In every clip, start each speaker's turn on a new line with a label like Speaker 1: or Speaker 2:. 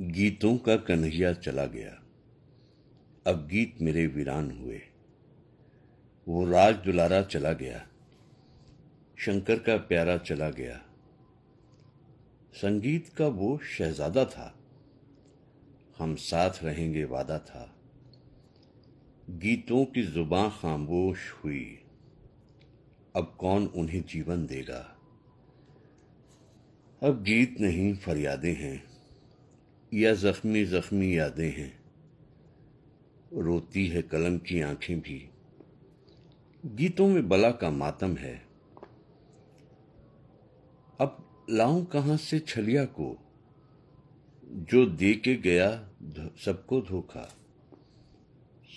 Speaker 1: गीतों का कन्हैया चला गया अब गीत मेरे वीरान हुए वो राज दुलारा चला गया शंकर का प्यारा चला गया संगीत का वो शहजादा था हम साथ रहेंगे वादा था गीतों की जुबां खामोश हुई अब कौन उन्हें जीवन देगा अब गीत नहीं फरियादें हैं या जख्मी जख्मी यादें हैं रोती है कलम की आंखें भी गीतों में बला का मातम है अब लाऊं कहां से छलिया को जो दे के गया सबको धोखा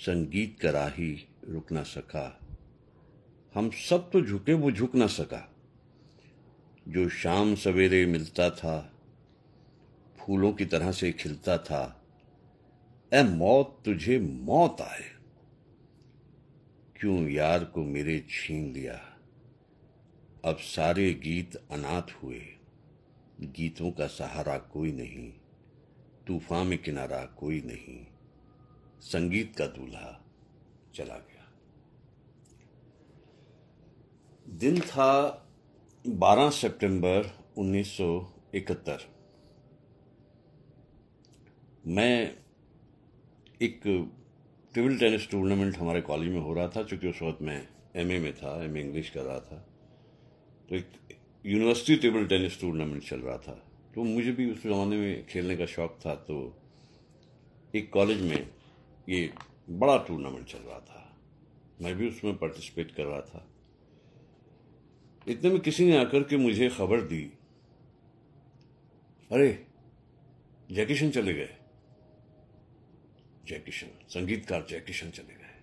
Speaker 1: संगीत कराही रुक ना सका हम सब तो झुके वो झुक ना सका जो शाम सवेरे मिलता था फूलों की तरह से खिलता था ए मौत तुझे मौत आए क्यों यार को मेरे छीन लिया अब सारे गीत अनाथ हुए गीतों का सहारा कोई नहीं तूफान में किनारा कोई नहीं संगीत का दूल्हा चला गया दिन था 12 सितंबर 1971 मैं एक टेबल टेनिस टूर्नामेंट हमारे कॉलेज में हो रहा था चूँकि उस वक्त मैं एमए में था एम इंग्लिश कर रहा था तो एक यूनिवर्सिटी टेबल टेनिस टूर्नामेंट चल रहा था तो मुझे भी उस ज़माने में खेलने का शौक़ था तो एक कॉलेज में ये बड़ा टूर्नामेंट चल रहा था मैं भी उसमें पार्टिसिपेट कर रहा था इतने में किसी ने आकर के मुझे खबर दी अरे जैकिशन चले गए जयकिशन संगीतकार जयकिशन चले गए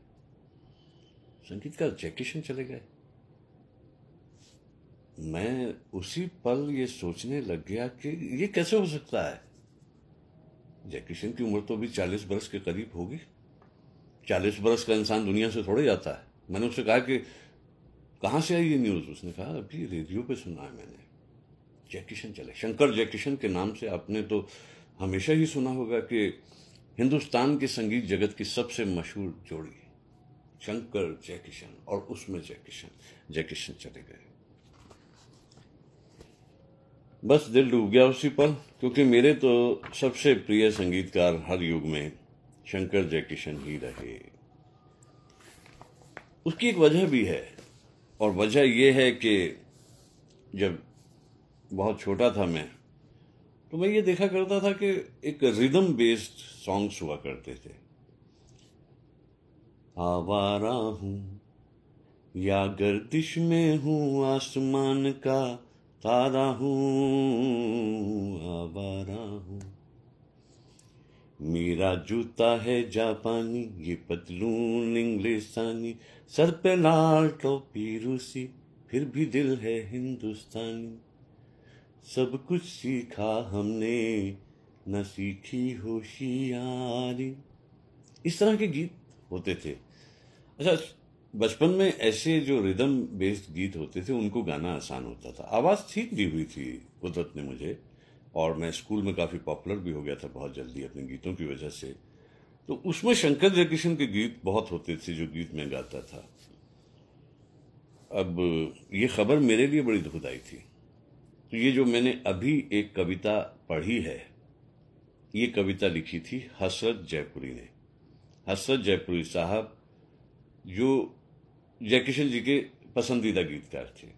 Speaker 1: संगीतकार जयकिशन चले गए मैं उसी पल ये सोचने लग गया कि ये कैसे हो सकता है जयकिशन की उम्र तो अभी चालीस बरस के करीब होगी चालीस बरस का इंसान दुनिया से थोड़े जाता है मैंने उससे कहा कि कहाँ से आई ये न्यूज़ उसने कहा अभी रेडियो पे सुना है मैंने जयकिशन चले शंकर जयकिशन के नाम से आपने तो हमेशा ही सुना होगा कि हिंदुस्तान के संगीत जगत की सबसे मशहूर जोड़ी शंकर जयकिशन और उसमें जयकिशन जयकिशन चले गए बस दिल डूब गया उसी पर क्योंकि मेरे तो सबसे प्रिय संगीतकार हर युग में शंकर जयकिशन ही रहे उसकी एक वजह भी है और वजह यह है कि जब बहुत छोटा था मैं
Speaker 2: तो मैं ये देखा करता था कि
Speaker 1: एक रिदम बेस्ड सॉन्ग्स हुआ करते थे
Speaker 2: आवारा हूं या गर्दिश में हूं आसमान का तारा हूं आवारा हूं मेरा जूता है जापानी ये पतलून इंग्लिशानी सर पे लाल टोपी रूसी फिर भी दिल है हिंदुस्तानी सब कुछ सीखा हमने न सीखी होशियारी इस तरह के गीत
Speaker 1: होते थे अच्छा बचपन में ऐसे जो रिदम बेस्ड गीत होते थे उनको गाना आसान होता था आवाज़ ठीक दी हुई थी कुदरत ने मुझे और मैं स्कूल में काफ़ी पॉपुलर भी हो गया था बहुत जल्दी अपने गीतों की वजह से तो उसमें शंकर जयकिशन के गीत बहुत होते थे जो गीत मैं गाता था अब ये खबर मेरे लिए बड़ी दुखदाई थी तो ये जो मैंने अभी एक कविता पढ़ी है ये कविता लिखी थी हसरत जयपुरी ने हसरत जयपुरी साहब जो जयकिशन जी के पसंदीदा गीतकार थे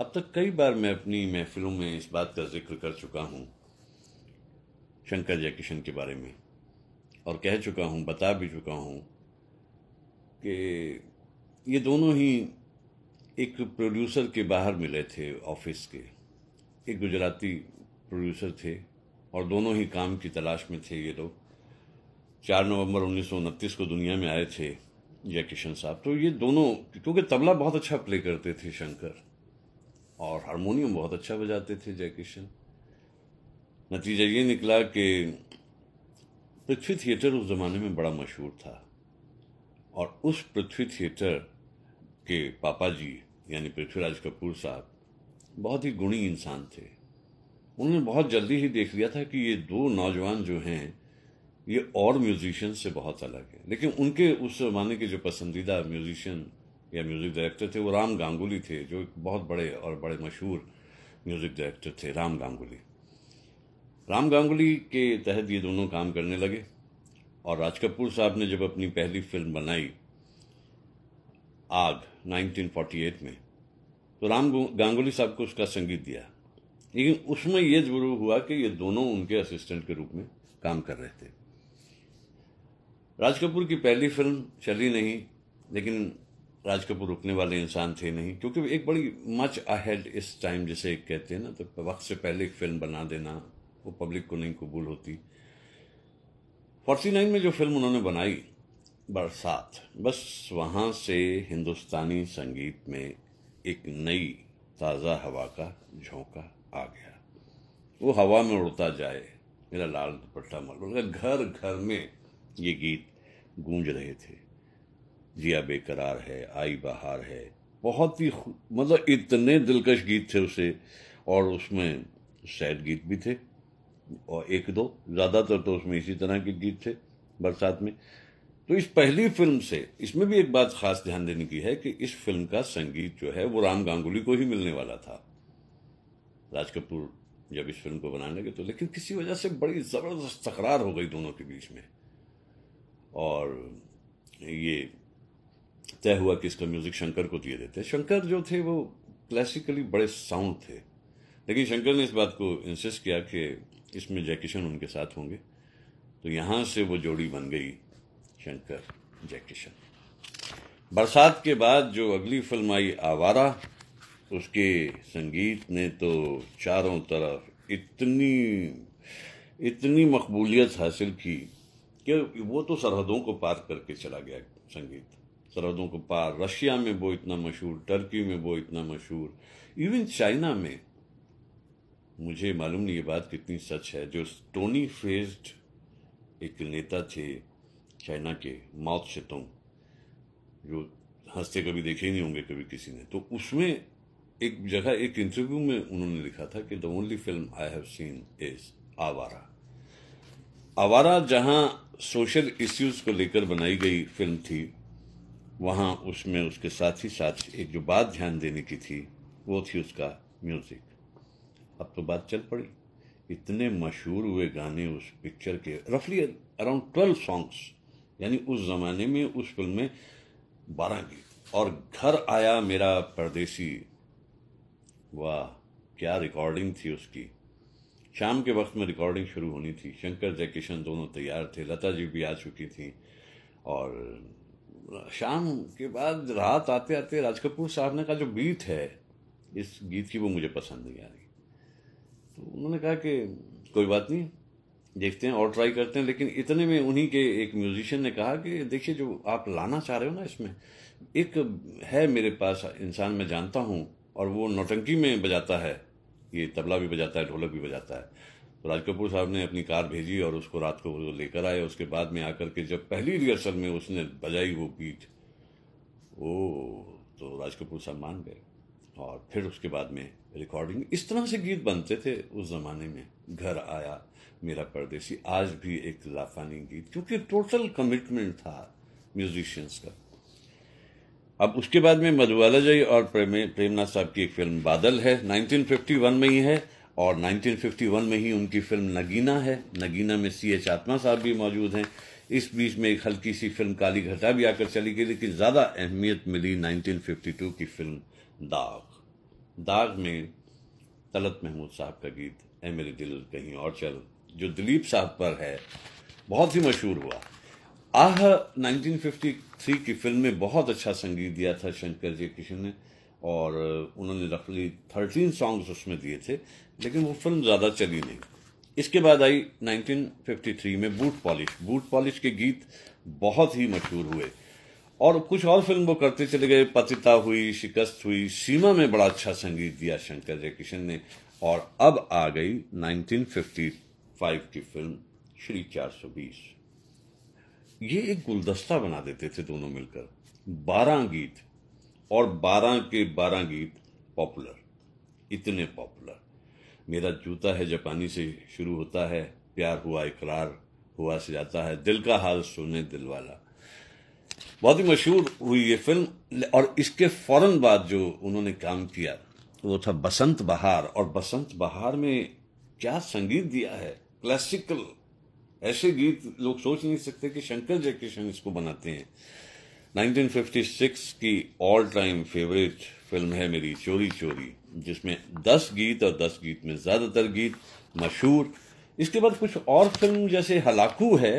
Speaker 1: अब तक कई बार मैं अपनी महफिलों में इस बात का जिक्र कर चुका हूँ शंकर जयकिशन के बारे में और कह चुका हूँ बता भी चुका हूँ कि ये दोनों ही एक प्रोड्यूसर के बाहर मिले थे ऑफिस के एक गुजराती प्रोड्यूसर थे और दोनों ही काम की तलाश में थे ये लोग चार नवंबर उन्नीस को दुनिया में आए थे या किशन साहब तो ये दोनों क्योंकि तबला बहुत अच्छा प्ले करते थे शंकर और हारमोनियम बहुत अच्छा बजाते थे जय किशन नतीजा ये निकला कि पृथ्वी थिएटर उस ज़माने में बड़ा मशहूर था और उस पृथ्वी थिएटर के पापा जी यानी पृथ्वीराज कपूर साहब बहुत ही गुणी इंसान थे उन्होंने बहुत जल्दी ही देख लिया था कि ये दो नौजवान जो हैं ये और म्यूजिशियन से बहुत अलग है लेकिन उनके उस जमाने के जो पसंदीदा म्यूजिशियन या म्यूज़िक डायरेक्टर थे वो राम गांगुली थे जो एक बहुत बड़े और बड़े मशहूर म्यूज़िक डायरेक्टर थे राम गांगुली राम गांगुली के तहत ये दोनों काम करने लगे और राज कपूर साहब ने जब अपनी पहली फिल्म बनाई आग 1948 में तो राम गांगुली साहब को उसका संगीत दिया लेकिन उसमें यह जरूर हुआ कि ये दोनों उनके असिस्टेंट के रूप में काम कर रहे थे राज कपूर की पहली फिल्म चली नहीं लेकिन राज कपूर रुकने वाले इंसान थे नहीं क्योंकि एक बड़ी मच अहेड इस टाइम एक कहते हैं ना तो वक्त से पहले एक फिल्म बना देना वो पब्लिक को नहीं कबूल होती फोर्टी नाइन में जो फिल्म उन्होंने बनाई बरसात बस वहाँ से हिंदुस्तानी संगीत में एक नई ताज़ा हवा का झोंका आ गया वो हवा में उड़ता जाए मेरा लाल दुपट्टा मल लगा घर घर में ये गीत गूंज रहे थे जिया बेकरार है आई बहार है बहुत ही मतलब इतने दिलकश गीत थे उसे और उसमें सैड गीत भी थे और एक दो ज़्यादातर तो उसमें इसी तरह के गीत थे बरसात में तो इस पहली फिल्म से इसमें भी एक बात खास ध्यान देने की है कि इस फिल्म का संगीत जो है वो राम गांगुली को ही मिलने वाला था राज कपूर जब इस फिल्म को बनाने लगे तो लेकिन किसी वजह से बड़ी ज़बरदस्त तकरार हो गई दोनों के बीच में और ये तय हुआ कि इसका म्यूज़िक शंकर को दिए देते शंकर जो थे वो क्लासिकली बड़े साउंड थे लेकिन शंकर ने इस बात को इंसिस किया कि इसमें जयकिशन उनके साथ होंगे तो यहाँ से वो जोड़ी बन गई शंकर जयकिशन बरसात के बाद जो अगली फिल्म आई आवारा उसके संगीत ने तो चारों तरफ इतनी इतनी मकबूलियत हासिल की कि वो तो सरहदों को पार करके चला गया संगीत सरहदों को पार रशिया में वो इतना मशहूर टर्की में वो इतना मशहूर इवन चाइना में मुझे मालूम नहीं ये बात कितनी सच है जो टोनी फेज्ड एक नेता थे चाइना के माउथ शेतों जो हंसते कभी देखे ही नहीं होंगे कभी किसी ने तो उसमें एक जगह एक इंटरव्यू में उन्होंने लिखा था कि the only film I have seen is Awara Awara जहाँ सोशल इश्यूज को लेकर बनाई गई फिल्म थी वहाँ उसमें उसके साथ ही साथ एक जो बात ध्यान देने की थी वो थी उसका म्यूज़िक अब तो बात चल पड़ी इतने मशहूर हुए गाने उस पिक्चर के रफली अराउंड ट्वेल्व सॉन्ग्स यानी उस ज़माने में उस फिल्म में बारह गीत और घर आया मेरा परदेसी वाह क्या रिकॉर्डिंग थी उसकी शाम के वक्त में रिकॉर्डिंग शुरू होनी थी शंकर जयकिशन दोनों तैयार थे लता जी भी आ चुकी थी और शाम के बाद रात आते आते राज कपूर साहब ने कहा जो बीट है इस गीत की वो मुझे पसंद नहीं आ रही तो उन्होंने कहा कि कोई बात नहीं देखते हैं और ट्राई करते हैं लेकिन इतने में उन्हीं के एक म्यूजिशियन ने कहा कि देखिए जो आप लाना चाह रहे हो ना इसमें एक है मेरे पास इंसान मैं जानता हूँ और वो नौटंकी में बजाता है ये तबला भी बजाता है ढोलक भी बजाता है तो राज कपूर साहब ने अपनी कार भेजी और उसको रात को लेकर आए उसके बाद में आकर के जब पहली रिहर्सल में उसने बजाई वो पीठ ओ तो राज कपूर साहब मान गए और फिर उसके बाद में रिकॉर्डिंग इस तरह से गीत बनते थे उस ज़माने में घर आया मेरा परदेसी आज भी एक लाफानी गीत क्योंकि टोटल कमिटमेंट था म्यूजिशियंस का अब उसके बाद में मधुबाला जी और प्रेम प्रेमनाथ साहब की एक फिल्म बादल है 1951 में ही है और 1951 में ही उनकी फिल्म नगीना है नगीना में सी एच आत्मा साहब भी मौजूद हैं इस बीच में एक हल्की सी फिल्म काली घटा भी आकर चली गई लेकिन ज़्यादा अहमियत मिली 1952 की फिल्म दाग दाग में तलत महमूद साहब का गीत ए मेरे दिल कहीं और चल जो दिलीप साहब पर है बहुत ही मशहूर हुआ आह 1953 की फिल्म में बहुत अच्छा संगीत दिया था शंकर जय किशन ने और उन्होंने रफली थर्टीन सॉन्ग्स उसमें दिए थे लेकिन वो फिल्म ज़्यादा चली नहीं इसके बाद आई 1953 में बूट पॉलिश बूट पॉलिश के गीत बहुत ही मशहूर हुए और कुछ और फिल्म वो करते चले गए पतिता हुई शिकस्त हुई सीमा में बड़ा अच्छा संगीत दिया शंकर जय किशन ने और अब आ गई 1953 फाइव की फिल्म श्री 420 ये एक गुलदस्ता बना देते थे दोनों मिलकर बारह गीत और बारह के बारह गीत पॉपुलर इतने पॉपुलर मेरा जूता है जापानी से शुरू होता है प्यार हुआ इकरार हुआ से जाता है दिल का हाल सुने दिल वाला बहुत ही मशहूर हुई ये फिल्म और इसके फौरन बाद जो उन्होंने काम किया वो था बसंत बहार और बसंत बहार में क्या संगीत दिया है क्लासिकल ऐसे गीत लोग सोच नहीं सकते कि शंकर जयकिशन इसको बनाते हैं 1956 की ऑल टाइम फेवरेट फिल्म है मेरी चोरी चोरी जिसमें 10 गीत और 10 गीत में ज़्यादातर गीत मशहूर इसके बाद कुछ और फिल्म जैसे हलाकू है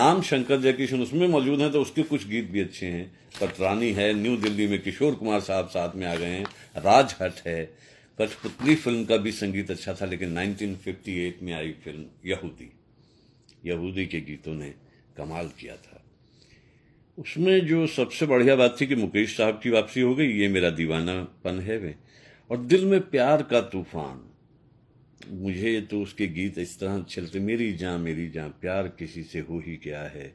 Speaker 1: नाम शंकर जयकिशन उसमें मौजूद है तो उसके कुछ गीत भी अच्छे हैं पटरानी है न्यू दिल्ली में किशोर कुमार साहब साथ में आ गए हैं राजहट है कठपुतली फिल्म का भी संगीत अच्छा था लेकिन 1958 में आई फिल्म यहूदी यहूदी के गीतों ने कमाल किया था उसमें जो सबसे बढ़िया बात थी कि मुकेश साहब की वापसी हो गई ये मेरा दीवानापन है वे और दिल में प्यार का तूफान मुझे तो उसके गीत इस तरह छिलते मेरी जान मेरी जान प्यार किसी से हो ही क्या है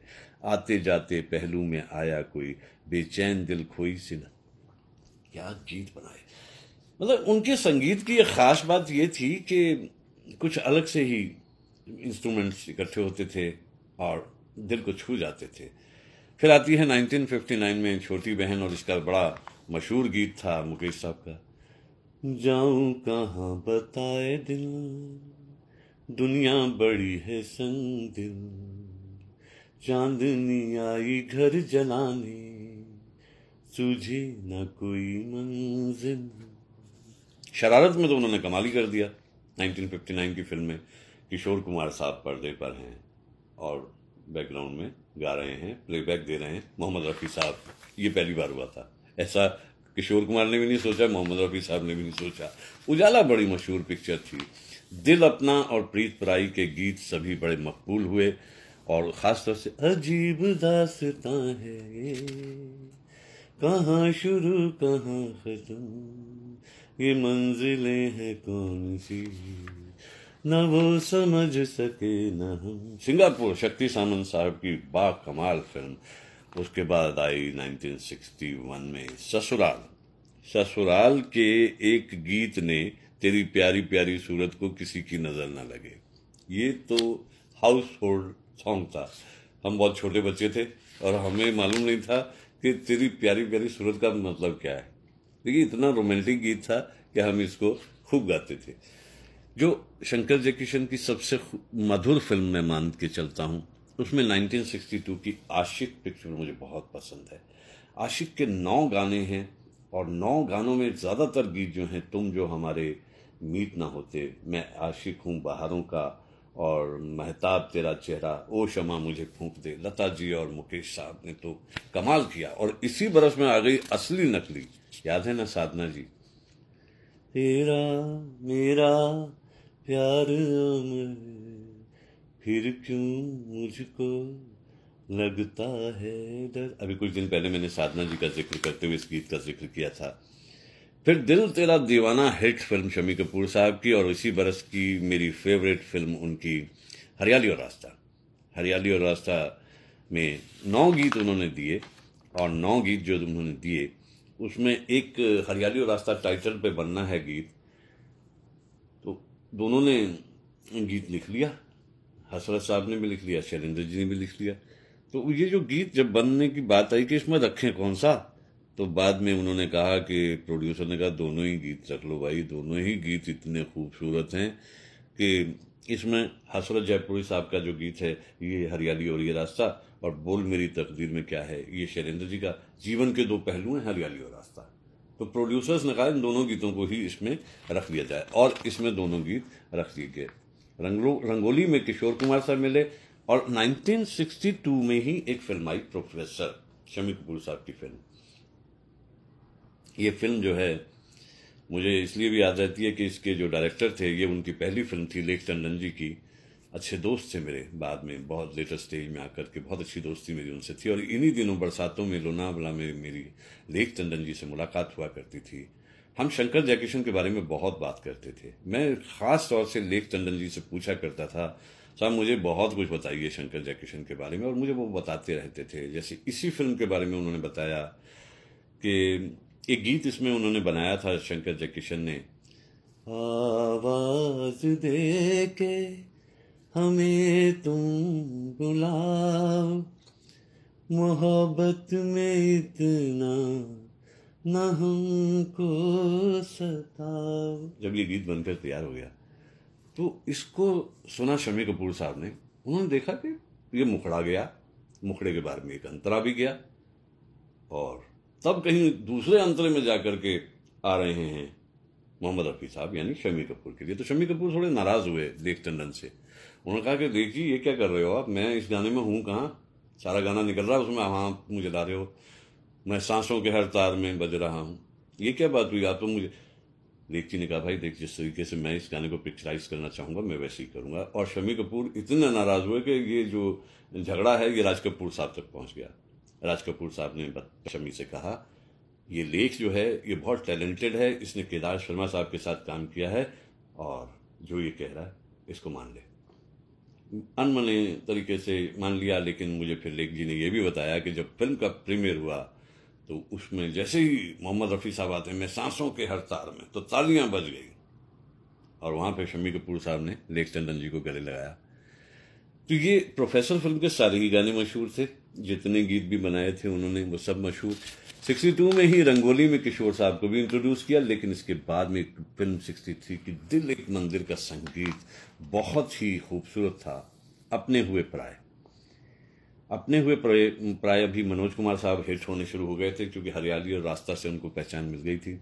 Speaker 1: आते जाते पहलू में आया कोई बेचैन दिल खोई सिना
Speaker 2: क्या गीत बनाए
Speaker 1: मतलब उनके संगीत की एक ख़ास बात ये थी कि कुछ अलग से ही इंस्ट्रूमेंट्स इकट्ठे होते थे और दिल को छू जाते थे फिर आती है 1959 में छोटी बहन और इसका बड़ा मशहूर गीत था मुकेश साहब का
Speaker 2: जाऊं कहाँ बताए दिल दुनिया बड़ी है संग दिल चांदनी आई घर जलाने सूझी न कोई मंजिल
Speaker 1: शरारत में तो उन्होंने कमाल ही कर दिया 1959 की फिल्म में किशोर कुमार साहब पर्दे पर हैं और बैकग्राउंड में गा रहे हैं प्लेबैक दे रहे हैं मोहम्मद रफ़ी साहब ये पहली बार हुआ था ऐसा किशोर कुमार ने भी नहीं सोचा मोहम्मद रफ़ी साहब ने भी नहीं सोचा उजाला बड़ी मशहूर पिक्चर थी दिल अपना और प्रीत पराई के गीत सभी बड़े मकबूल हुए और ख़ास तौर से
Speaker 2: अजीब दासता है कहाँ शुरू कहाँ ख़त्म ये मंजिलें हैं कौन सी न वो समझ सके न हम
Speaker 1: सिंगापुर शक्ति सामंत साहब की बा कमाल फिल्म उसके बाद आई 1961 में ससुराल ससुराल के एक गीत ने तेरी प्यारी प्यारी सूरत को किसी की नज़र ना लगे ये तो हाउस होल्ड सॉन्ग था हम बहुत छोटे बच्चे थे और हमें मालूम नहीं था कि तेरी प्यारी प्यारी सूरत का मतलब क्या है लेकिन इतना रोमांटिक गीत था कि हम इसको खूब गाते थे जो शंकर जयकिशन की सबसे मधुर फिल्म मैं मान के चलता हूँ उसमें 1962 की आशिक पिक्चर मुझे बहुत पसंद है आशिक के नौ गाने हैं और नौ गानों में ज़्यादातर गीत जो हैं तुम जो हमारे मीत ना होते मैं आशिक हूँ बाहरों का और महताब तेरा चेहरा ओ शमा मुझे फूंक दे लता जी और मुकेश साहब ने तो कमाल किया और इसी बरस में आ गई असली नकली याद है ना साधना जी
Speaker 2: तेरा मेरा प्यार फिर क्यों मुझको लगता है डर
Speaker 1: अभी कुछ दिन पहले मैंने साधना जी का जिक्र करते हुए इस गीत का जिक्र किया था फिर दिल तेरा दीवाना हिट फिल्म शमी कपूर साहब की और इसी बरस की मेरी फेवरेट फिल्म उनकी हरियाली और रास्ता हरियाली और रास्ता में नौ गीत उन्होंने दिए और नौ गीत जो उन्होंने दिए उसमें एक हरियाली और रास्ता टाइटल पे बनना है गीत तो दोनों ने गीत लिख लिया हसरत साहब ने भी लिख लिया शैलेंद्र जी ने भी लिख लिया तो ये जो गीत जब बनने की बात आई कि इसमें रखें कौन सा तो बाद में उन्होंने कहा कि प्रोड्यूसर ने कहा दोनों ही गीत रख लो भाई दोनों ही गीत इतने खूबसूरत हैं कि इसमें हसरत जयपुरी साहब का जो गीत है ये हरियाली और ये रास्ता और बोल मेरी तकदीर में क्या है ये शैलेंद्र जी का जीवन के दो पहलू हैं हरियाली और रास्ता तो प्रोड्यूसर्स ने कहा इन दोनों गीतों को ही इसमें रख दिया जाए और इसमें दोनों गीत रख दिए गए रंगलो रंगोली में किशोर कुमार साहब मिले और 1962 में ही एक फिल्म आई प्रोफेसर शमी कपूर साहब की फिल्म ये फिल्म जो है मुझे इसलिए भी याद रहती है कि इसके जो डायरेक्टर थे ये उनकी पहली फिल्म थी लेख टंडन जी की अच्छे दोस्त थे मेरे बाद में बहुत लेटर स्टेज में आकर के बहुत अच्छी दोस्ती मेरी उनसे थी और इन्हीं दिनों बरसातों में लोनावला में मेरी लेख टंडन जी से मुलाकात हुआ करती थी हम शंकर जयकिशन के बारे में बहुत बात करते थे मैं ख़ास तौर से लेख टंडन जी से पूछा करता था साहब मुझे बहुत कुछ बताइए शंकर जयकिशन के बारे में और मुझे वो बताते रहते थे जैसे इसी फिल्म के बारे में उन्होंने बताया कि एक गीत इसमें उन्होंने बनाया था शंकर जयकिशन ने
Speaker 2: आवाज दे के हमें तुम बुलाओ मोहब्बत में इतना न हमको सताओ
Speaker 1: जब ये गीत बनकर तैयार हो गया तो इसको सुना शमी कपूर साहब ने उन्होंने देखा कि ये मुखड़ा गया मुखड़े के बारे में एक अंतरा भी गया और तब कहीं दूसरे अंतरे में जा कर के आ रहे हैं मोहम्मद रफ़ी साहब यानी शमी कपूर के लिए तो शमी कपूर थोड़े नाराज़ हुए देख टंडन से उन्होंने कहा कि देख जी ये क्या कर रहे हो आप मैं इस गाने में हूँ कहाँ सारा गाना निकल रहा है उसमें हाँ मुझे ला रहे हो मैं सांसों के हर तार में बज रहा हूँ ये क्या बात हुई आप तो मुझे देखती ने कहा भाई देख जिस तरीके से मैं इस गाने को पिक्चराइज करना चाहूंगा मैं वैसे ही करूँगा और शमी कपूर इतने नाराज़ हुए कि ये जो झगड़ा है ये राज कपूर साहब तक पहुँच गया राज कपूर साहब ने शमी से कहा ये लेख जो है ये बहुत टैलेंटेड है इसने केदार शर्मा साहब के साथ काम किया है और जो ये कह रहा है इसको मान ले अनमने तरीके से मान लिया लेकिन मुझे फिर लेख जी ने यह भी बताया कि जब फिल्म का प्रीमियर हुआ तो उसमें जैसे ही मोहम्मद रफ़ी साहब आते हैं मैं सांसों के हर तार में तो तालियां बज गई और वहाँ पे शमी कपूर साहब ने लेख चंदन जी को गले लगाया तो ये प्रोफेसर फिल्म के सारे ही गाने मशहूर थे जितने गीत भी बनाए थे उन्होंने वो सब मशहूर 62 में ही रंगोली में किशोर साहब को भी इंट्रोड्यूस किया लेकिन इसके बाद में फिल्म 63 की दिल एक मंदिर का संगीत बहुत ही खूबसूरत था अपने हुए प्राय अपने हुए प्राय, प्राय भी मनोज कुमार साहब हिट होने शुरू हो गए थे क्योंकि हरियाली और रास्ता से उनको पहचान मिल गई थी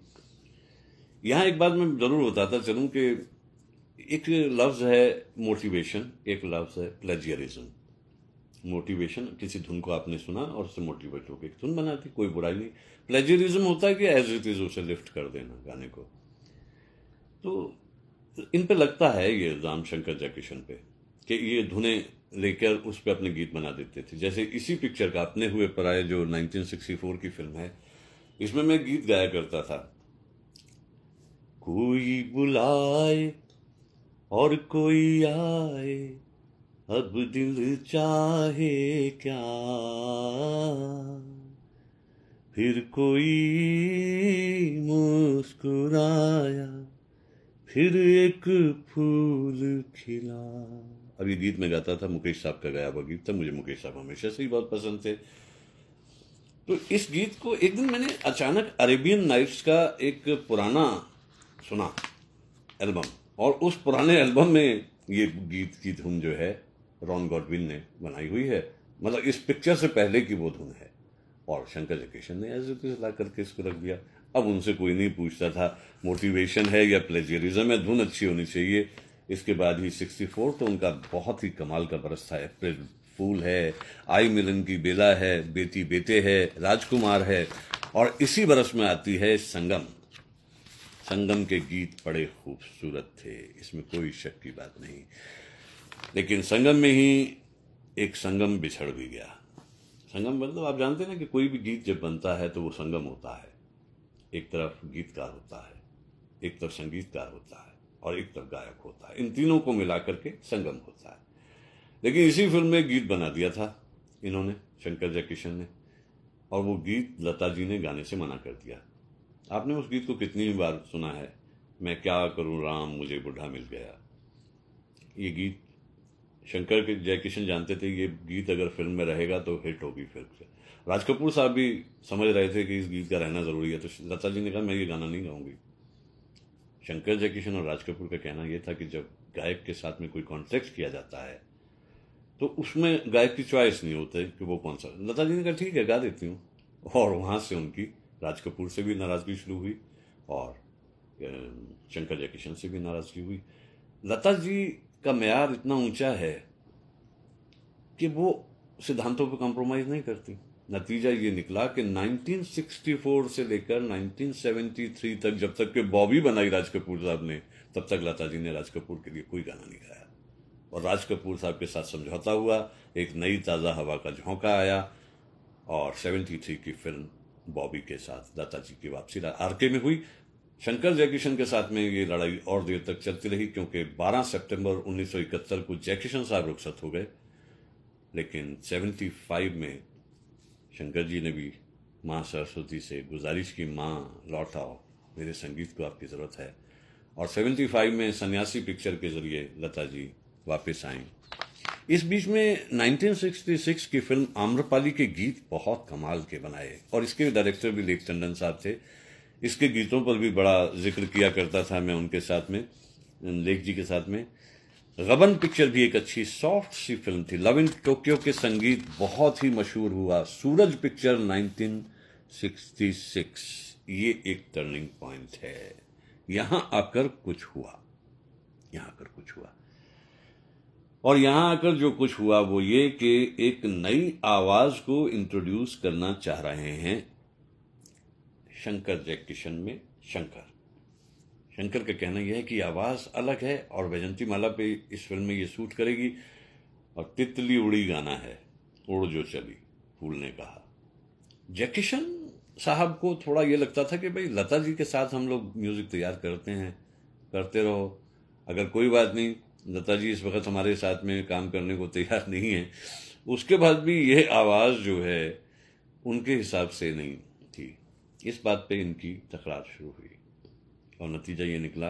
Speaker 1: यहाँ एक बात मैं ज़रूर बताता चलूँ कि एक लफ्ज़ है मोटिवेशन एक लफ्ज़ है प्लेजियरिज्म मोटिवेशन किसी धुन को आपने सुना और उससे मोटिवेट होकर एक धुन बनाती कोई बुराई नहीं प्लेजरिज्म होता है कि एज इट इज़ उसे लिफ्ट कर देना गाने को तो इन पे लगता है ये राम शंकर जयकिशन पे कि ये धुने लेकर उस पर अपने गीत बना देते थे जैसे इसी पिक्चर का अपने हुए पराय जो 1964 की फिल्म है इसमें मैं गीत गाया करता था
Speaker 2: कोई बुलाए और कोई आए अब दिल चाहे क्या फिर कोई मुस्कुराया फिर एक फूल खिला
Speaker 1: अब ये गीत में गाता था मुकेश साहब का गया हुआ गीत था मुझे मुकेश साहब हमेशा से ही बहुत पसंद थे तो इस गीत को एक दिन मैंने अचानक अरेबियन नाइट्स का एक पुराना सुना एल्बम और उस पुराने एल्बम में ये गीत की धुन जो है रॉन गॉडविन ने बनाई हुई है मतलब इस पिक्चर से पहले की वो धुन है और शंकर जयकिशन ने एज इट इज ला करके इसको रख दिया अब उनसे कोई नहीं पूछता था मोटिवेशन है या प्लेजरिज्म है धुन अच्छी होनी चाहिए इसके बाद ही सिक्सटी फोर तो उनका बहुत ही कमाल का बरस था अप्रैल फूल है आई मिलन की बेला है बेटी बेटे है राजकुमार है और इसी बरस में आती है संगम संगम के गीत बड़े खूबसूरत थे इसमें कोई शक की बात नहीं लेकिन संगम में ही एक संगम बिछड़ भी गया संगम मतलब आप जानते ना कि कोई भी गीत जब बनता है तो वो संगम होता है एक तरफ गीतकार होता है एक तरफ संगीतकार होता है और एक तरफ गायक होता है इन तीनों को मिला करके संगम होता है लेकिन इसी फिल्म में गीत बना दिया था इन्होंने शंकर जयकिशन ने और वो गीत लता जी ने गाने से मना कर दिया आपने उस गीत को कितनी बार सुना है मैं क्या करूं राम मुझे बुढ़ा मिल गया ये गीत शंकर के जयकिशन जानते थे ये गीत अगर फिल्म में रहेगा तो हिट होगी फिल्म से राज कपूर साहब भी समझ रहे थे कि इस गीत का रहना ज़रूरी है तो लता जी ने कहा मैं ये गाना नहीं गाऊंगी शंकर जयकिशन और राज कपूर का कहना यह था कि जब गायक के साथ में कोई कॉन्ट्रैक्ट किया जाता है तो उसमें गायक की चॉइस नहीं होते कि वो कौन सा लता जी ने कहा ठीक है गा देती हूँ और वहाँ से उनकी राज कपूर से भी नाराज़गी शुरू हुई और शंकर जयकिशन से भी नाराज़गी हुई लता जी का मैार इतना ऊंचा है कि वो सिद्धांतों पर कॉम्प्रोमाइज़ नहीं करती नतीजा ये निकला कि 1964 से लेकर 1973 तक जब तक के बॉबी बनाई राज कपूर साहब ने तब तक लता जी ने राज कपूर के लिए कोई गाना नहीं गाया और राज कपूर साहब के साथ समझौता हुआ एक नई ताज़ा हवा का झोंका आया और 73 की फिल्म बॉबी के साथ लता जी की वापसी आरके में हुई शंकर जयकिशन के साथ में ये लड़ाई और देर तक चलती रही क्योंकि 12 सितंबर 1971 को जयकिशन साहब रुखसत हो गए लेकिन 75 में शंकर जी ने भी माँ सरस्वती से गुजारिश की माँ लौट आओ मेरे संगीत को आपकी ज़रूरत है और 75 में सन्यासी पिक्चर के ज़रिए लता जी वापस आए इस बीच में 1966 की फिल्म आम्रपाली के गीत बहुत कमाल के बनाए और इसके डायरेक्टर भी लेख टंडन साहब थे इसके गीतों पर भी बड़ा जिक्र किया करता था मैं उनके साथ में लेख जी के साथ में गबन पिक्चर भी एक अच्छी सॉफ्ट सी फिल्म थी लव इन टोक्यो के संगीत बहुत ही मशहूर हुआ सूरज पिक्चर 1966 ये एक टर्निंग पॉइंट है यहां आकर कुछ हुआ यहां आकर कुछ हुआ और यहां आकर जो कुछ हुआ वो ये कि एक नई आवाज को इंट्रोड्यूस करना चाह रहे हैं शंकर जयकिशन में शंकर शंकर का कहना यह है कि आवाज़ अलग है और वैजंती माला पे इस फिल्म में ये सूट करेगी और तितली उड़ी गाना है उड़ जो चली फूल ने कहा जयकिशन साहब को थोड़ा ये लगता था कि भाई लता जी के साथ हम लोग म्यूज़िक तैयार करते हैं करते रहो अगर कोई बात नहीं लता जी इस वक्त हमारे साथ में काम करने को तैयार नहीं है उसके बाद भी ये आवाज़ जो है उनके हिसाब से नहीं इस बात पे इनकी तकरार शुरू हुई और नतीजा ये निकला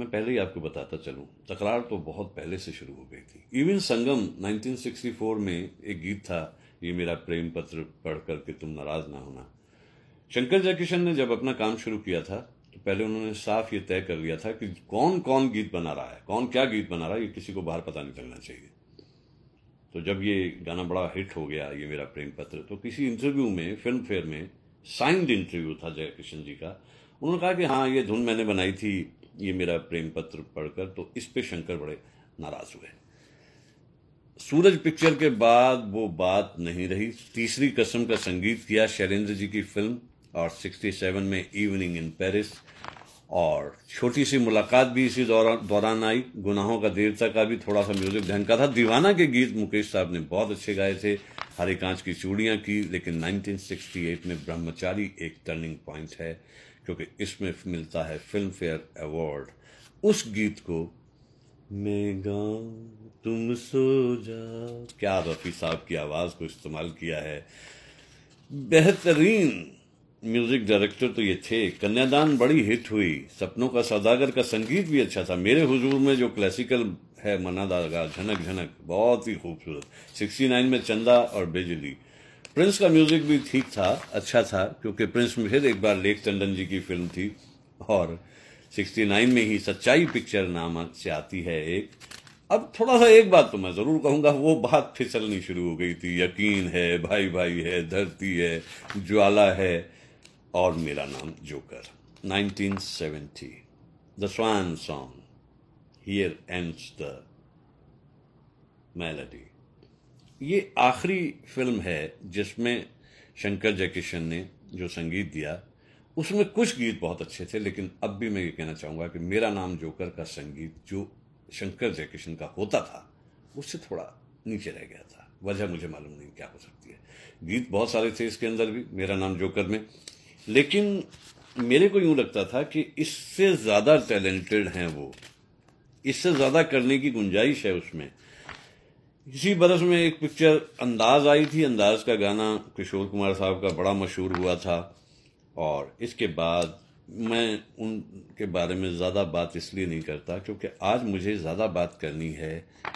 Speaker 1: मैं पहले ही आपको बताता चलूँ तकरार तो बहुत पहले से शुरू हो गई थी इवन संगम 1964 में एक गीत था ये मेरा प्रेम पत्र पढ़ करके तुम नाराज ना होना शंकर जयकिशन ने जब अपना काम शुरू किया था तो पहले उन्होंने साफ ये तय कर लिया था कि कौन कौन गीत बना रहा है कौन क्या गीत बना रहा है ये किसी को बाहर पता नहीं चलना चाहिए तो जब ये गाना बड़ा हिट हो गया ये मेरा प्रेम पत्र तो किसी इंटरव्यू में फिल्म फेयर में साइंड इंटरव्यू था जयकिशन जी का उन्होंने कहा कि हाँ ये धुन मैंने बनाई थी ये मेरा प्रेम पत्र पढ़कर तो इस पे शंकर बड़े नाराज हुए सूरज पिक्चर के बाद वो बात नहीं रही तीसरी कसम का संगीत किया शैलेंद्र जी की फिल्म और 67 में इवनिंग इन पेरिस और छोटी सी मुलाकात भी इसी दौरान दौरान आई गुनाहों का देवता का भी थोड़ा सा म्यूजिक ढंग का था दीवाना के गीत मुकेश साहब ने बहुत अच्छे गाए थे हरे कांच की चूड़ियाँ की लेकिन 1968 में ब्रह्मचारी एक टर्निंग पॉइंट है क्योंकि इसमें मिलता है फिल्म फेयर अवार्ड उस गीत को
Speaker 2: मैं गाऊं तुम सो जा
Speaker 1: क्या रफ़ी साहब की आवाज़ को इस्तेमाल किया है बेहतरीन म्यूज़िक डायरेक्टर तो ये थे कन्यादान बड़ी हिट हुई सपनों का सौदागर का संगीत भी अच्छा था मेरे हुजूर में जो क्लासिकल है मना दागा झनक झनक बहुत ही खूबसूरत 69 में चंदा और बिजली प्रिंस का म्यूज़िक भी ठीक था अच्छा था क्योंकि प्रिंस में फिर एक बार लेख टंडन जी की फिल्म थी और 69 में ही सच्चाई पिक्चर नाम से आती है एक अब थोड़ा सा एक बात तो मैं ज़रूर कहूंगा वो बात फिसलनी शुरू हो गई थी यकीन है भाई भाई है धरती है ज्वाला है और Mera Naam Joker 1970 the swan song here ends the melody ये आखिरी फिल्म है जिसमें शंकर जयकिशन ने जो संगीत दिया उसमें कुछ गीत बहुत अच्छे थे लेकिन अब भी मैं ये कहना चाहूँगा कि मेरा नाम जोकर का संगीत जो शंकर जयकिशन का होता था उससे थोड़ा नीचे रह गया था वजह मुझे मालूम नहीं क्या हो सकती है गीत बहुत सारे थे इसके अंदर भी मेरा नाम जोकर में लेकिन मेरे को यूँ लगता था कि इससे ज़्यादा टैलेंटेड हैं वो इससे ज़्यादा करने की गुंजाइश है उसमें इसी बरस में एक पिक्चर अंदाज आई थी अंदाज का गाना किशोर कुमार साहब का बड़ा मशहूर हुआ था और इसके बाद मैं उनके बारे में ज़्यादा बात इसलिए नहीं करता क्योंकि आज मुझे ज़्यादा बात करनी है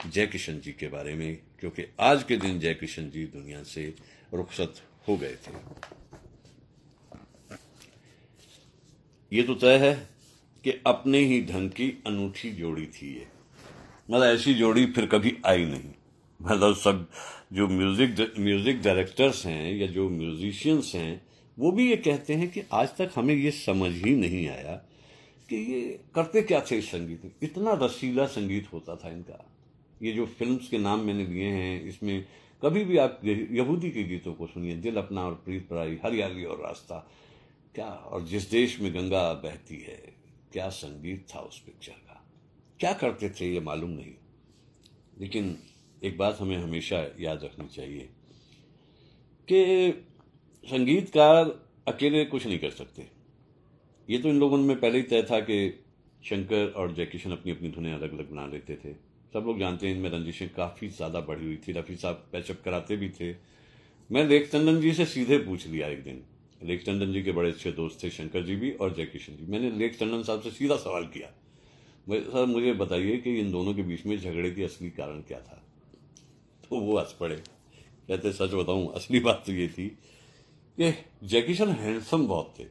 Speaker 1: जय किशन जी के बारे में क्योंकि आज के दिन जय किशन जी दुनिया से रुखसत हो गए थे ये तो तय है कि अपने ही ढंग की अनूठी जोड़ी थी ये मतलब ऐसी जोड़ी फिर कभी आई नहीं मतलब सब जो म्यूज़िक म्यूज़िक डायरेक्टर्स हैं या जो म्यूज़िशियंस हैं वो भी ये कहते हैं कि आज तक हमें ये समझ ही नहीं आया कि ये करते क्या थे इस संगीत में इतना रसीला संगीत होता था इनका ये जो फिल्म्स के नाम मैंने लिए हैं इसमें कभी भी आप यहूदी के गीतों को सुनिए दिल अपना और प्रीत पराई हरियाली और रास्ता क्या और जिस देश में गंगा बहती है क्या संगीत था उस पिक्चर का क्या करते थे ये मालूम नहीं लेकिन एक बात हमें हमेशा याद रखनी चाहिए कि संगीतकार अकेले कुछ नहीं कर सकते ये तो इन लोगों में पहले ही तय था कि शंकर और जयकिशन अपनी अपनी धुनें अलग अलग बना लेते थे सब लोग जानते हैं इनमें रंजिशें काफ़ी ज़्यादा बढ़ी हुई थी रफ़ी साहब पैचअप कराते भी थे मैं देख टंडन जी से सीधे पूछ लिया एक दिन लेख टंडन जी के बड़े अच्छे दोस्त थे शंकर जी भी और जयकिशन जी मैंने लेख टंडन साहब से सीधा सवाल किया सर मुझे बताइए कि इन दोनों के बीच में झगड़े की असली कारण क्या था तो वो हंस पड़े कहते सच बताऊं असली बात तो ये थी कि जयकिशन हैंडसम बहुत थे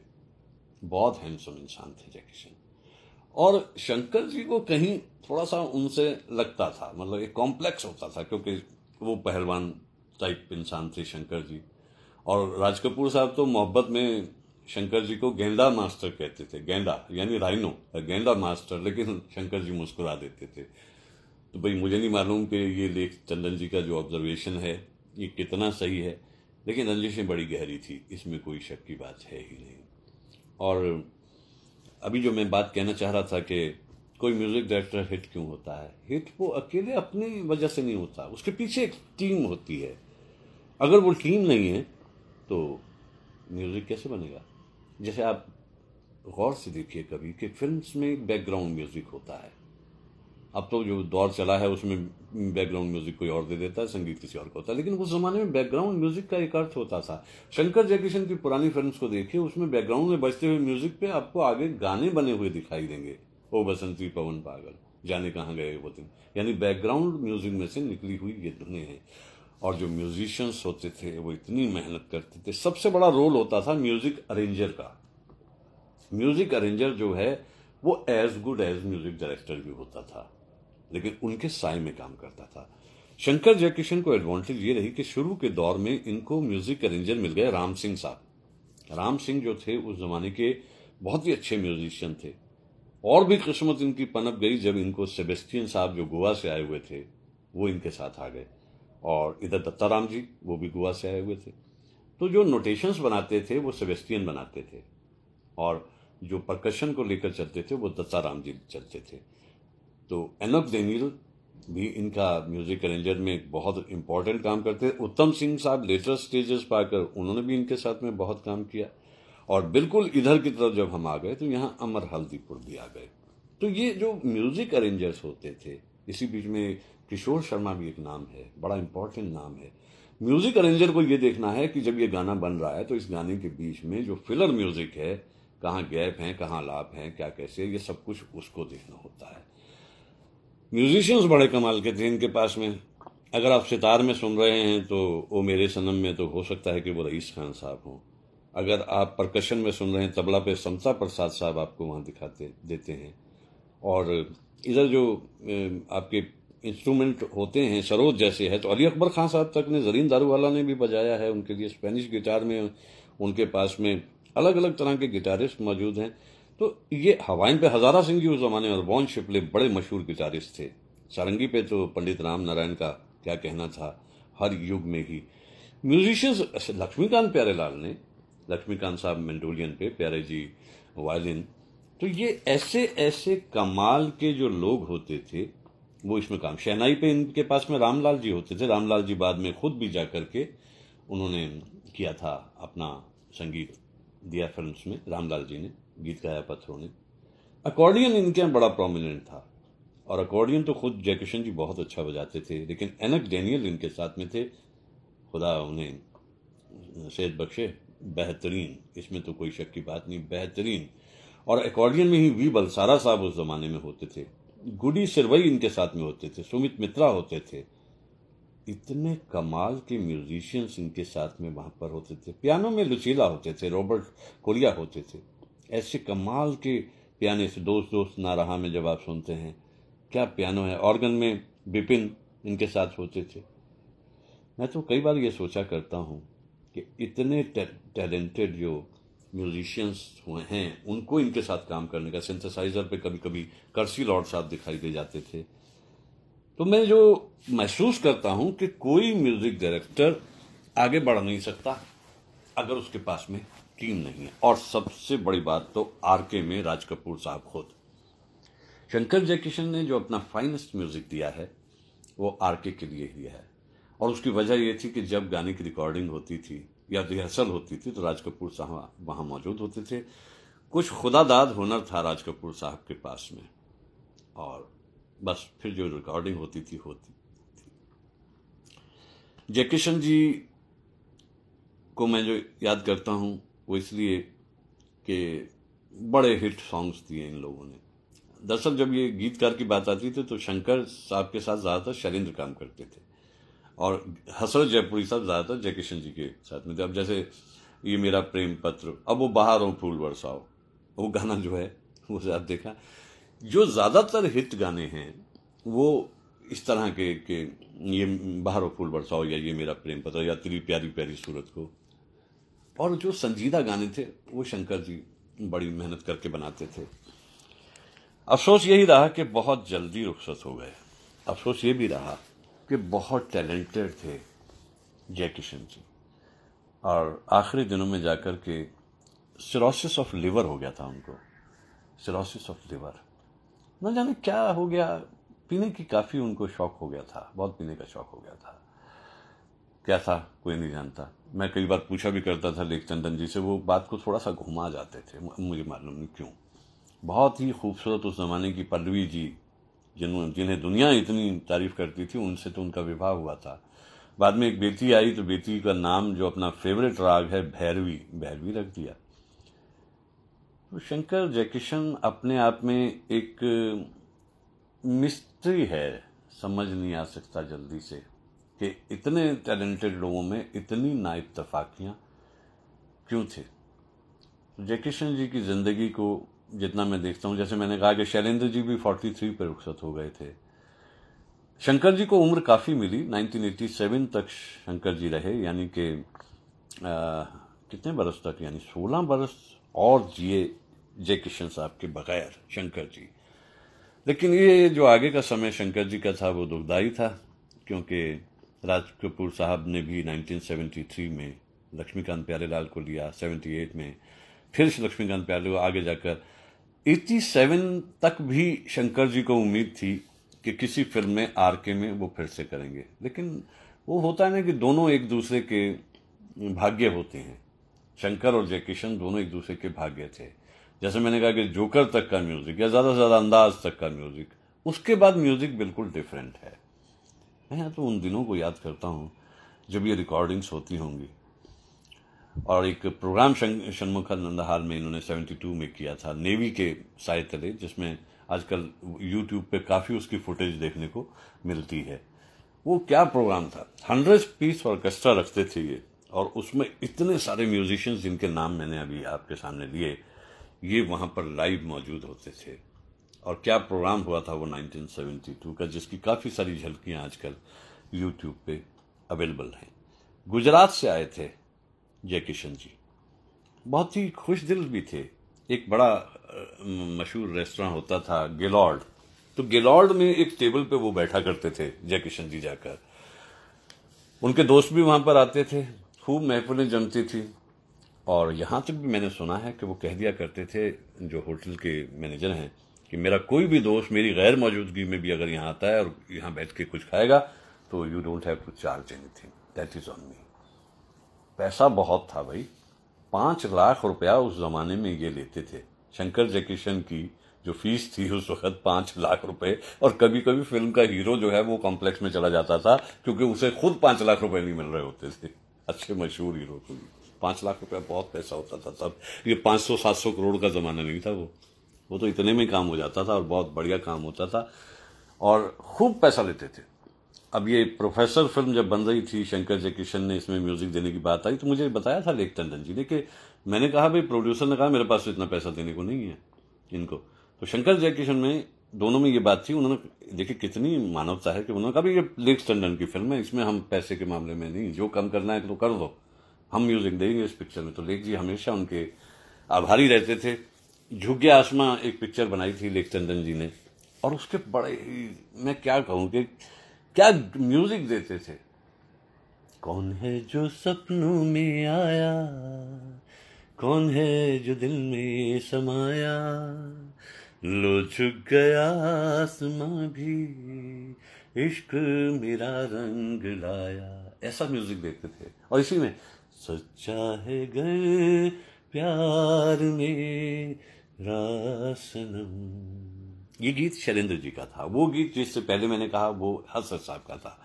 Speaker 1: बहुत हैंडसम इंसान थे जयकिशन और शंकर जी को कहीं थोड़ा सा उनसे लगता था मतलब एक कॉम्प्लेक्स होता था क्योंकि वो पहलवान टाइप इंसान थे शंकर जी और राज कपूर साहब तो मोहब्बत में शंकर जी को गेंदा मास्टर कहते थे गेंदा यानी राइनो गेंदा मास्टर लेकिन शंकर जी मुस्कुरा देते थे तो भाई मुझे नहीं मालूम कि ये लेख चंदन जी का जो ऑब्जर्वेशन है ये कितना सही है लेकिन रंजिशें बड़ी गहरी थी इसमें कोई शक की बात है ही नहीं और अभी जो मैं बात कहना चाह रहा था कि कोई म्यूज़िक डायरेक्टर हिट क्यों होता है हिट वो अकेले अपनी वजह से नहीं होता उसके पीछे एक टीम होती है अगर वो टीम नहीं है तो म्यूज़िक कैसे बनेगा जैसे आप गौर से देखिए कभी कि फिल्म्स में बैकग्राउंड म्यूज़िक होता है अब तो जो दौर चला है उसमें बैकग्राउंड म्यूज़िक कोई और दे देता है संगीत किसी और को होता है लेकिन उस ज़माने में बैकग्राउंड म्यूज़िक का एक अर्थ होता था शंकर जयकिशन की पुरानी फिल्म्स को देखिए उसमें बैकग्राउंड में बजते हुए म्यूज़िक पे आपको आगे गाने बने हुए दिखाई देंगे ओ बसंती पवन पागल जाने कहाँ गए वो दिन यानी बैकग्राउंड म्यूज़िक में से निकली हुई ये धुनें हैं और जो म्यूजिशियंस होते थे वो इतनी मेहनत करते थे सबसे बड़ा रोल होता था म्यूजिक अरेंजर का म्यूजिक अरेंजर जो है वो as good as music director भी होता था लेकिन उनके साय में काम करता था शंकर जयकिशन को एडवांटेज ये रही कि शुरू के दौर में इनको म्यूजिक अरेंजर मिल गए राम सिंह साहब राम सिंह जो थे उस जमाने के बहुत ही अच्छे म्यूजिशियन थे और भी किस्मत इनकी पनप गई जब इनको सेबेस्टियन साहब जो गोवा से आए हुए थे वो इनके साथ आ गए और इधर दत्ताराम जी वो भी गोवा से आए हुए थे तो जो नोटेशंस बनाते थे वो सेवेस्टियन बनाते थे और जो प्रकर्शन को लेकर चलते थे वो दत्ताराम जी चलते थे तो एनक डेनियल भी इनका म्यूज़िक अरेंजर में बहुत इंपॉर्टेंट काम करते थे उत्तम सिंह साहब लेटर स्टेजेस पाकर उन्होंने भी इनके साथ में बहुत काम किया और बिल्कुल इधर की तरफ जब हम आ गए तो यहाँ अमर हल्दीपुर भी आ गए तो ये जो म्यूज़िक अरेंजर्स होते थे इसी बीच में किशोर शर्मा भी एक नाम है बड़ा इम्पोर्टेंट नाम है म्यूज़िक अरेंजर को ये देखना है कि जब ये गाना बन रहा है तो इस गाने के बीच में जो फिलर म्यूज़िक है कहाँ गैप हैं कहाँ लाभ हैं क्या कैसे ये सब कुछ उसको देखना होता है म्यूजिशियंस बड़े कमाल के थे इनके पास में अगर आप सितार में सुन रहे हैं तो वो मेरे सनम में तो हो सकता है कि वो रईस खान साहब हों अगर आप प्रकशन में सुन रहे हैं तबला पे समता प्रसाद साहब आपको वहाँ दिखाते देते हैं और इधर जो आपके इंस्ट्रूमेंट होते हैं सरोज जैसे है तो अली अकबर खान साहब तक ने जरीन दारूवाला ने भी बजाया है उनके लिए स्पेनिश गिटार में उनके पास में अलग अलग तरह के गिटारिस्ट मौजूद हैं तो ये हवाइन पे हज़ारा सिंह जी उस ज़माने में बॉन शिपले बड़े मशहूर गिटारिस्ट थे सारंगी पे तो पंडित राम नारायण का क्या कहना था हर युग में ही म्यूजिशियंस लक्ष्मीकांत लाल ने लक्ष्मीकांत साहब मेंडोलियन पे प्यारे जी वायलिन तो ये ऐसे ऐसे कमाल के जो लोग होते थे वो इसमें काम शहनाई पे इनके पास में रामलाल जी होते थे रामलाल जी बाद में खुद भी जा करके उन्होंने किया था अपना संगीत दिया फिल्म्स में रामलाल जी ने गीत गाया पत्थरों ने अकॉर्डियन इनके यहाँ बड़ा प्रोमिनेंट था और अकॉर्डियन तो खुद जयकिशन जी बहुत अच्छा बजाते थे लेकिन एनक डेनियल इनके साथ में थे खुदा उन्हें सेहत बख्शे बेहतरीन इसमें तो कोई शक की बात नहीं बेहतरीन और अकॉर्डियन में ही वी बलसारा साहब उस ज़माने में होते थे गुडी सिरवई इनके साथ में होते थे सुमित मित्रा होते थे इतने कमाल के म्यूजिशियंस इनके साथ में वहाँ पर होते थे पियानो में लुचीला होते थे रॉबर्ट कोलिया होते थे ऐसे कमाल के पियाने से दोस्त दोस्त ना रहा में जब आप सुनते हैं क्या पियानो है ऑर्गन में बिपिन इनके साथ होते थे मैं तो कई बार ये सोचा करता हूँ कि इतने टैलेंटेड जो म्यूजिशियंस हुए हैं उनको इनके साथ काम करने का सिंथेसाइज़र पे कभी कभी करसी लॉर्ड साहब दिखाई दे जाते थे तो मैं जो महसूस करता हूँ कि कोई म्यूज़िक डायरेक्टर आगे बढ़ नहीं सकता अगर उसके पास में टीम नहीं है और सबसे बड़ी बात तो आर के में राज कपूर साहब खुद शंकर जयकिशन ने जो अपना फाइनेस्ट म्यूज़िक दिया है वो आर के लिए ही दिया है और उसकी वजह ये थी कि जब गाने की रिकॉर्डिंग होती थी या रिहर्सल होती थी तो राज कपूर साहब वहाँ मौजूद होते थे कुछ खुदादाद हुनर था राज कपूर साहब के पास में और बस फिर जो रिकॉर्डिंग होती थी होती थी जय किशन जी को मैं जो याद करता हूँ वो इसलिए कि बड़े हिट सॉन्ग्स दिए इन लोगों ने दरअसल जब ये गीतकार की बात आती थी तो शंकर साहब के साथ ज़्यादातर शैलेंद्र काम करते थे और हसर जयपुरी साहब ज़्यादातर जयकिशन जी के साथ में थे अब जैसे ये मेरा प्रेम पत्र अब वो बाहर हो फूल बरसाओ वो गाना जो है वो ज़्यादा देखा जो ज़्यादातर हिट गाने हैं वो इस तरह के के ये बाहर हो फूल बरसाओ या ये मेरा प्रेम पत्र या तेरी प्यारी प्यारी सूरत को और जो संजीदा गाने थे वो शंकर जी बड़ी मेहनत करके बनाते थे अफसोस यही रहा कि बहुत जल्दी रुखसत हो गए अफसोस ये भी रहा कि बहुत टैलेंटेड थे जय किशन जी और आखिरी दिनों में जाकर के सिरोसिस ऑफ लिवर हो गया था उनको सिरोसिस ऑफ लिवर
Speaker 2: न जाने क्या हो गया पीने की
Speaker 1: काफ़ी उनको शौक हो गया था बहुत पीने का शौक हो गया था क्या था कोई नहीं जानता मैं कई बार पूछा भी करता था लेख चंदन जी से वो बात को थोड़ा सा घुमा जाते थे मुझे मालूम नहीं क्यों बहुत ही खूबसूरत उस ज़माने की पल्लवी जी जिन जिन्हें दुनिया इतनी तारीफ करती थी उनसे तो उनका विवाह हुआ था बाद में एक बेटी आई तो बेटी का नाम जो अपना फेवरेट राग है भैरवी भैरवी रख दिया तो शंकर जयकिशन अपने आप में एक मिस्ट्री है समझ नहीं आ सकता जल्दी से कि इतने टैलेंटेड लोगों में इतनी नाइतफाकियाँ क्यों थी तो जयकिशन जी की ज़िंदगी को जितना मैं देखता हूँ जैसे मैंने कहा कि शैलेंद्र जी भी 43 पर रुखसत हो गए थे शंकर जी को उम्र काफ़ी मिली 1987 तक शंकर जी रहे यानी कि कितने बरस तक यानी 16 बरस और जिए जय किशन साहब के बगैर शंकर जी लेकिन ये जो आगे का समय शंकर जी का था वो दुखदायी था क्योंकि राज कपूर साहब ने भी 1973 में लक्ष्मीकांत प्यारेलाल को लिया 78 में फिर लक्ष्मीकांत प्यारेलाल आगे जाकर 87 तक भी शंकर जी को उम्मीद थी कि किसी फिल्म में आर के में वो फिर से करेंगे लेकिन वो होता है ना कि दोनों एक दूसरे के भाग्य होते हैं शंकर और जयकिशन दोनों एक दूसरे के भाग्य थे जैसे मैंने कहा कि जोकर तक का म्यूज़िक या ज़्यादा से ज़्यादा अंदाज तक का म्यूज़िक उसके बाद म्यूज़िक बिल्कुल डिफरेंट है मैं तो उन दिनों को याद करता हूँ जब ये रिकॉर्डिंग्स होती होंगी और एक प्रोग्राम नंद हाल में इन्होंने 72 में किया था नेवी के साय तले जिसमें आजकल यूट्यूब पे काफ़ी उसकी फुटेज देखने को मिलती है वो क्या प्रोग्राम था हंड्रेड पीस ऑर्केस्ट्रा रखते थे ये और उसमें इतने सारे म्यूजिशियंस जिनके नाम मैंने अभी आपके सामने लिए ये वहाँ पर लाइव मौजूद होते थे और क्या प्रोग्राम हुआ था वो 1972 का जिसकी काफ़ी सारी झलकियाँ आजकल यूट्यूब पे अवेलेबल हैं गुजरात से आए थे जय किशन जी बहुत ही खुश दिल भी थे एक बड़ा मशहूर रेस्टोरेंट होता था गिलॉर्ड तो गिलॉर्ड में एक टेबल पे वो बैठा करते थे जय किशन जी जाकर उनके दोस्त भी वहाँ पर आते थे खूब महफिलें जमती थी और यहाँ तक भी मैंने सुना है कि वो कह दिया करते थे जो होटल के मैनेजर हैं कि मेरा कोई भी दोस्त मेरी गैर मौजूदगी में भी अगर यहाँ आता है और यहाँ बैठ के कुछ खाएगा तो you don't have to charge anything that is on me पैसा बहुत था भाई पाँच लाख रुपया उस ज़माने में ये लेते थे शंकर जयकिशन की जो फीस थी उस वक्त पाँच लाख रुपए और कभी कभी फिल्म का हीरो जो है वो कॉम्प्लेक्स में चला जाता था क्योंकि उसे खुद पाँच लाख रुपए नहीं मिल रहे होते थे अच्छे मशहूर हीरो को पाँच लाख रुपया बहुत पैसा होता था तब ये पाँच सौ सात सौ करोड़ का ज़माना नहीं था वो वो तो इतने में काम हो जाता था और बहुत बढ़िया काम होता था और खूब पैसा लेते थे अब ये प्रोफेसर फिल्म जब बन रही थी शंकर जयकिशन ने इसमें म्यूज़िक देने की बात आई तो मुझे बताया था लेख टंडन जी ने कि मैंने कहा भाई प्रोड्यूसर ने कहा मेरे पास तो इतना पैसा देने को नहीं है इनको तो शंकर जयकिशन में दोनों में ये बात थी उन्होंने देखिए कितनी मानवता है कि उन्होंने कहा भाई ये लेख टंडन की फिल्म है इसमें हम पैसे के मामले में नहीं जो कम करना है तो कर दो हम म्यूज़िक देंगे इस पिक्चर में तो लेख जी हमेशा उनके आभारी रहते थे झुक आसमा एक पिक्चर बनाई थी लेख टंडन जी ने और उसके बड़े ही मैं क्या कहूँ
Speaker 2: कि क्या म्यूजिक देते थे कौन है जो सपनों में आया कौन है जो दिल में समाया लो झुक गया आसमां भी इश्क मेरा रंग लाया ऐसा म्यूजिक देखते थे और इसी में सच्चा है गर प्यार में
Speaker 1: रासनम ये गीत शैलेंद्र जी का था वो गीत जिससे पहले मैंने कहा वो हसर साहब का था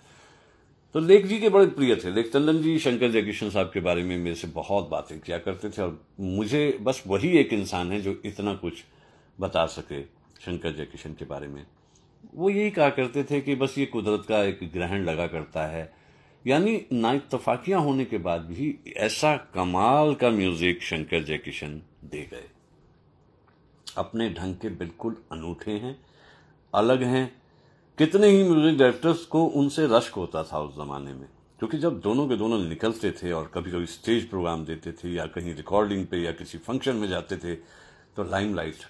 Speaker 1: तो लेख जी के बड़े प्रिय थे लेख चंदन जी शंकर जयकिशन साहब के बारे में मेरे से बहुत बातें किया करते थे और मुझे बस वही एक इंसान है जो इतना कुछ बता सके शंकर जयकिशन के बारे में
Speaker 2: वो यही कहा करते थे कि
Speaker 1: बस ये कुदरत का एक ग्रहण लगा करता है यानी इतफाकियाँ होने के बाद भी ऐसा कमाल का म्यूज़िक शंकर जयकिशन दे गए अपने ढंग के बिल्कुल अनूठे हैं अलग हैं कितने ही म्यूजिक डायरेक्टर्स को उनसे रश्क होता था उस ज़माने में क्योंकि जब दोनों के दोनों निकलते थे और कभी कभी स्टेज प्रोग्राम देते थे या कहीं रिकॉर्डिंग पे या किसी फंक्शन में जाते थे तो लाइमलाइट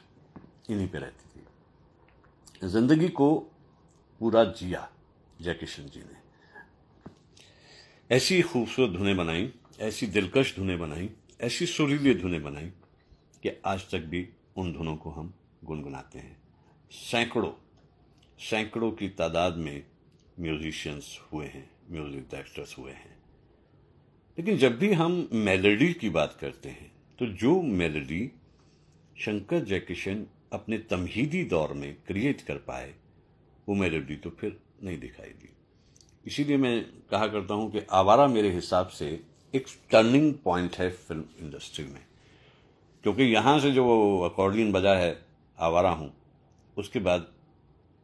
Speaker 1: इन्हीं पे रहती थी जिंदगी को पूरा जिया जयकिशन जी ने ऐसी खूबसूरत धुनें बनाई ऐसी दिलकश धुनें बनाई ऐसी सुरीली धुनें बनाई कि आज तक भी उन धुनों को हम गुनगुनाते हैं सैकड़ों सैकड़ों की तादाद में म्यूजिशियंस हुए हैं म्यूजिक डायरेक्टर्स हुए हैं लेकिन जब भी हम मेलोडी की बात करते हैं तो जो मेलोडी शंकर जयकिशन अपने तमहीदी दौर में क्रिएट कर पाए वो मेलोडी तो फिर नहीं दिखाई दी इसीलिए मैं कहा करता हूँ कि आवारा मेरे हिसाब से एक टर्निंग पॉइंट है फिल्म इंडस्ट्री में क्योंकि यहाँ से जो अकॉर्डियन बजा है आवारा हूँ उसके बाद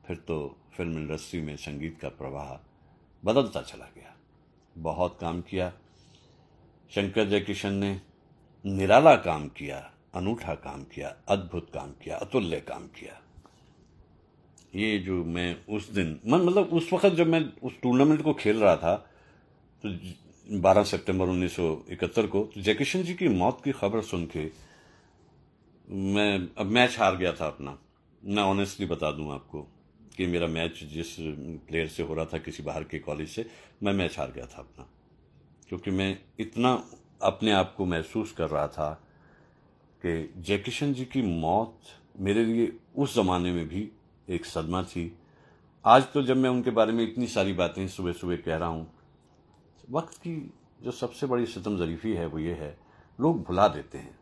Speaker 1: फिर तो फिल्म इंडस्ट्री में संगीत का प्रवाह बदलता चला गया बहुत काम किया शंकर जयकिशन ने निराला काम किया अनूठा काम किया अद्भुत काम किया अतुल्य काम किया ये जो मैं उस दिन मन मतलब उस वक्त जब मैं उस टूर्नामेंट को खेल रहा था तो 12 सितंबर 1971 को तो जयकिशन जी की मौत की खबर सुन के मैं अब मैच हार गया था अपना मैं ऑनेस्टली बता दूं आपको कि मेरा मैच जिस प्लेयर से हो रहा था किसी बाहर के कॉलेज से मैं मैच हार गया था अपना क्योंकि मैं इतना अपने आप को महसूस कर रहा था कि जयकिशन जी की मौत मेरे लिए उस ज़माने में भी एक सदमा थी आज तो जब मैं उनके बारे में इतनी सारी बातें सुबह सुबह कह रहा हूँ वक्त की जो सबसे बड़ी सितम ज़रीफ़ी है वो ये है लोग भुला देते हैं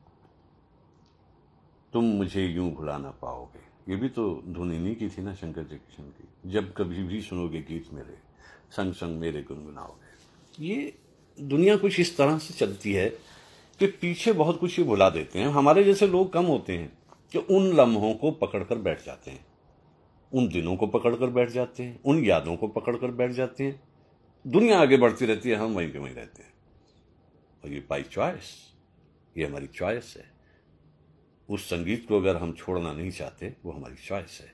Speaker 1: तुम मुझे यूं भुला ना पाओगे ये भी तो धुनिनी की थी ना शंकर जी किशन की जब कभी भी सुनोगे गीत मेरे संग संग मेरे गुनगुनाओगे ये दुनिया कुछ इस तरह से चलती है कि पीछे बहुत कुछ ये भुला देते हैं हमारे जैसे लोग कम होते हैं कि उन लम्हों को पकड़ कर बैठ जाते हैं उन दिनों को पकड़ कर बैठ जाते हैं उन यादों को पकड़ कर बैठ जाते हैं दुनिया आगे बढ़ती रहती है हम वहीं के वहीं रहते हैं और ये बाई चॉइस ये हमारी चॉइस है उस संगीत को अगर हम छोड़ना नहीं चाहते वो हमारी चॉइस है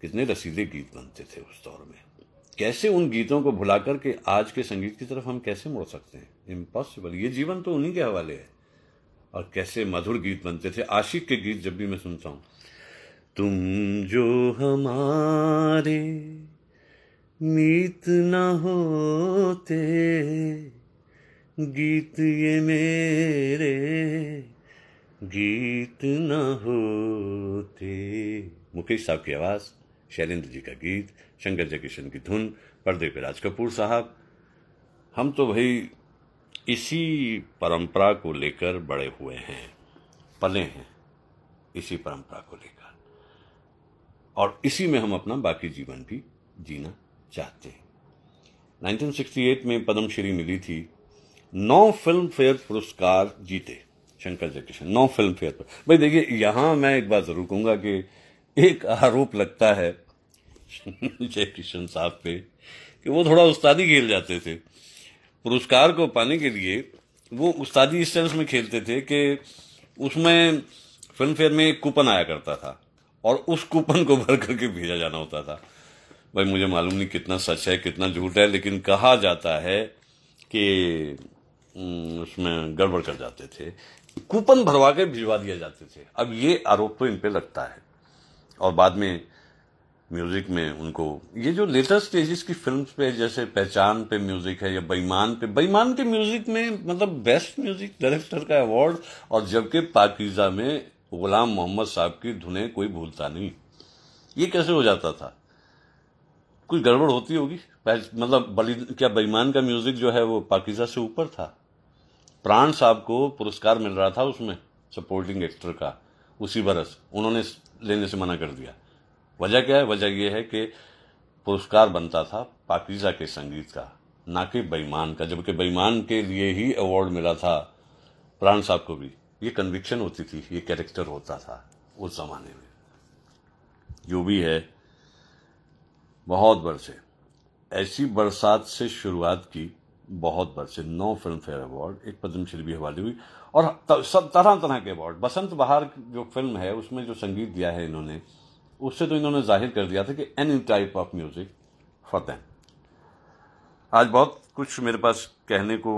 Speaker 1: कितने रसीले गीत बनते थे उस दौर में कैसे उन गीतों को भुला करके आज के संगीत की तरफ हम कैसे मुड़ सकते हैं इम्पॉसिबल ये जीवन तो उन्हीं के हवाले है और कैसे मधुर गीत बनते थे आशिक के गीत जब भी
Speaker 2: मैं सुनता हूँ तुम जो हमारे मीत न होते गीत ये मेरे गीत न
Speaker 1: होते मुकेश साहब की आवाज़ शैलेंद्र जी का गीत शंकर जयकिशन की धुन पर्दे पर राज कपूर साहब हम तो भाई इसी परंपरा को लेकर बड़े हुए हैं पले हैं इसी परंपरा को लेकर और इसी में हम अपना बाकी जीवन भी जीना चाहते हैं 1968 में पद्मश्री मिली थी नौ फिल्म फेयर पुरस्कार जीते शंकर जयकिशन नौ फिल्म फेयर पर भाई देखिए यहाँ मैं एक बात ज़रूर कहूँगा कि एक आरोप लगता है जयकिशन साहब पे कि वो थोड़ा उस्तादी खेल जाते थे पुरस्कार को पाने के लिए वो उस्तादी इस सेंस में खेलते थे कि उसमें फिल्म फेयर में एक कूपन आया करता था और उस कूपन को भर करके भेजा जाना होता था भाई मुझे मालूम नहीं कितना सच है कितना झूठ है लेकिन कहा जाता है कि हम्म, उसमें गड़बड़ कर जाते थे कूपन भरवा के भिजवा दिया जाते थे अब ये आरोप तो इन पे लगता है और बाद में म्यूजिक में उनको ये जो लेटेस्ट स्टेजेस की फिल्म्स पे जैसे पहचान पे म्यूजिक है या बेईमान पे बेईमान के म्यूजिक में मतलब बेस्ट म्यूजिक डायरेक्टर का अवार्ड और जबकि पाकिजा में गुलाम मोहम्मद साहब की धुने कोई भूलता नहीं ये कैसे हो जाता था कुछ गड़बड़ होती होगी मतलब बलि क्या बेईमान का म्यूजिक जो है वो पाकिजा से ऊपर था प्राण साहब को पुरस्कार मिल रहा था उसमें सपोर्टिंग एक्टर का उसी बरस उन्होंने लेने से मना कर दिया वजह क्या है वजह यह है कि पुरस्कार बनता था पाकिजा के संगीत का ना कि बेईमान का जबकि बेईमान के लिए ही अवार्ड मिला था प्राण साहब को भी ये कन्विक्शन होती थी ये कैरेक्टर होता था उस ज़माने में जो भी है बहुत बरसे ऐसी बरसात से शुरुआत की बहुत बरसे नौ फिल्म फेयर अवार्ड एक पद्मश्री भी हवाले हुई और सब तरह तरह के अवार्ड बसंत बहार जो फिल्म है उसमें जो संगीत दिया है इन्होंने उससे तो इन्होंने जाहिर कर दिया था कि any type of music for them आज बहुत कुछ मेरे पास कहने को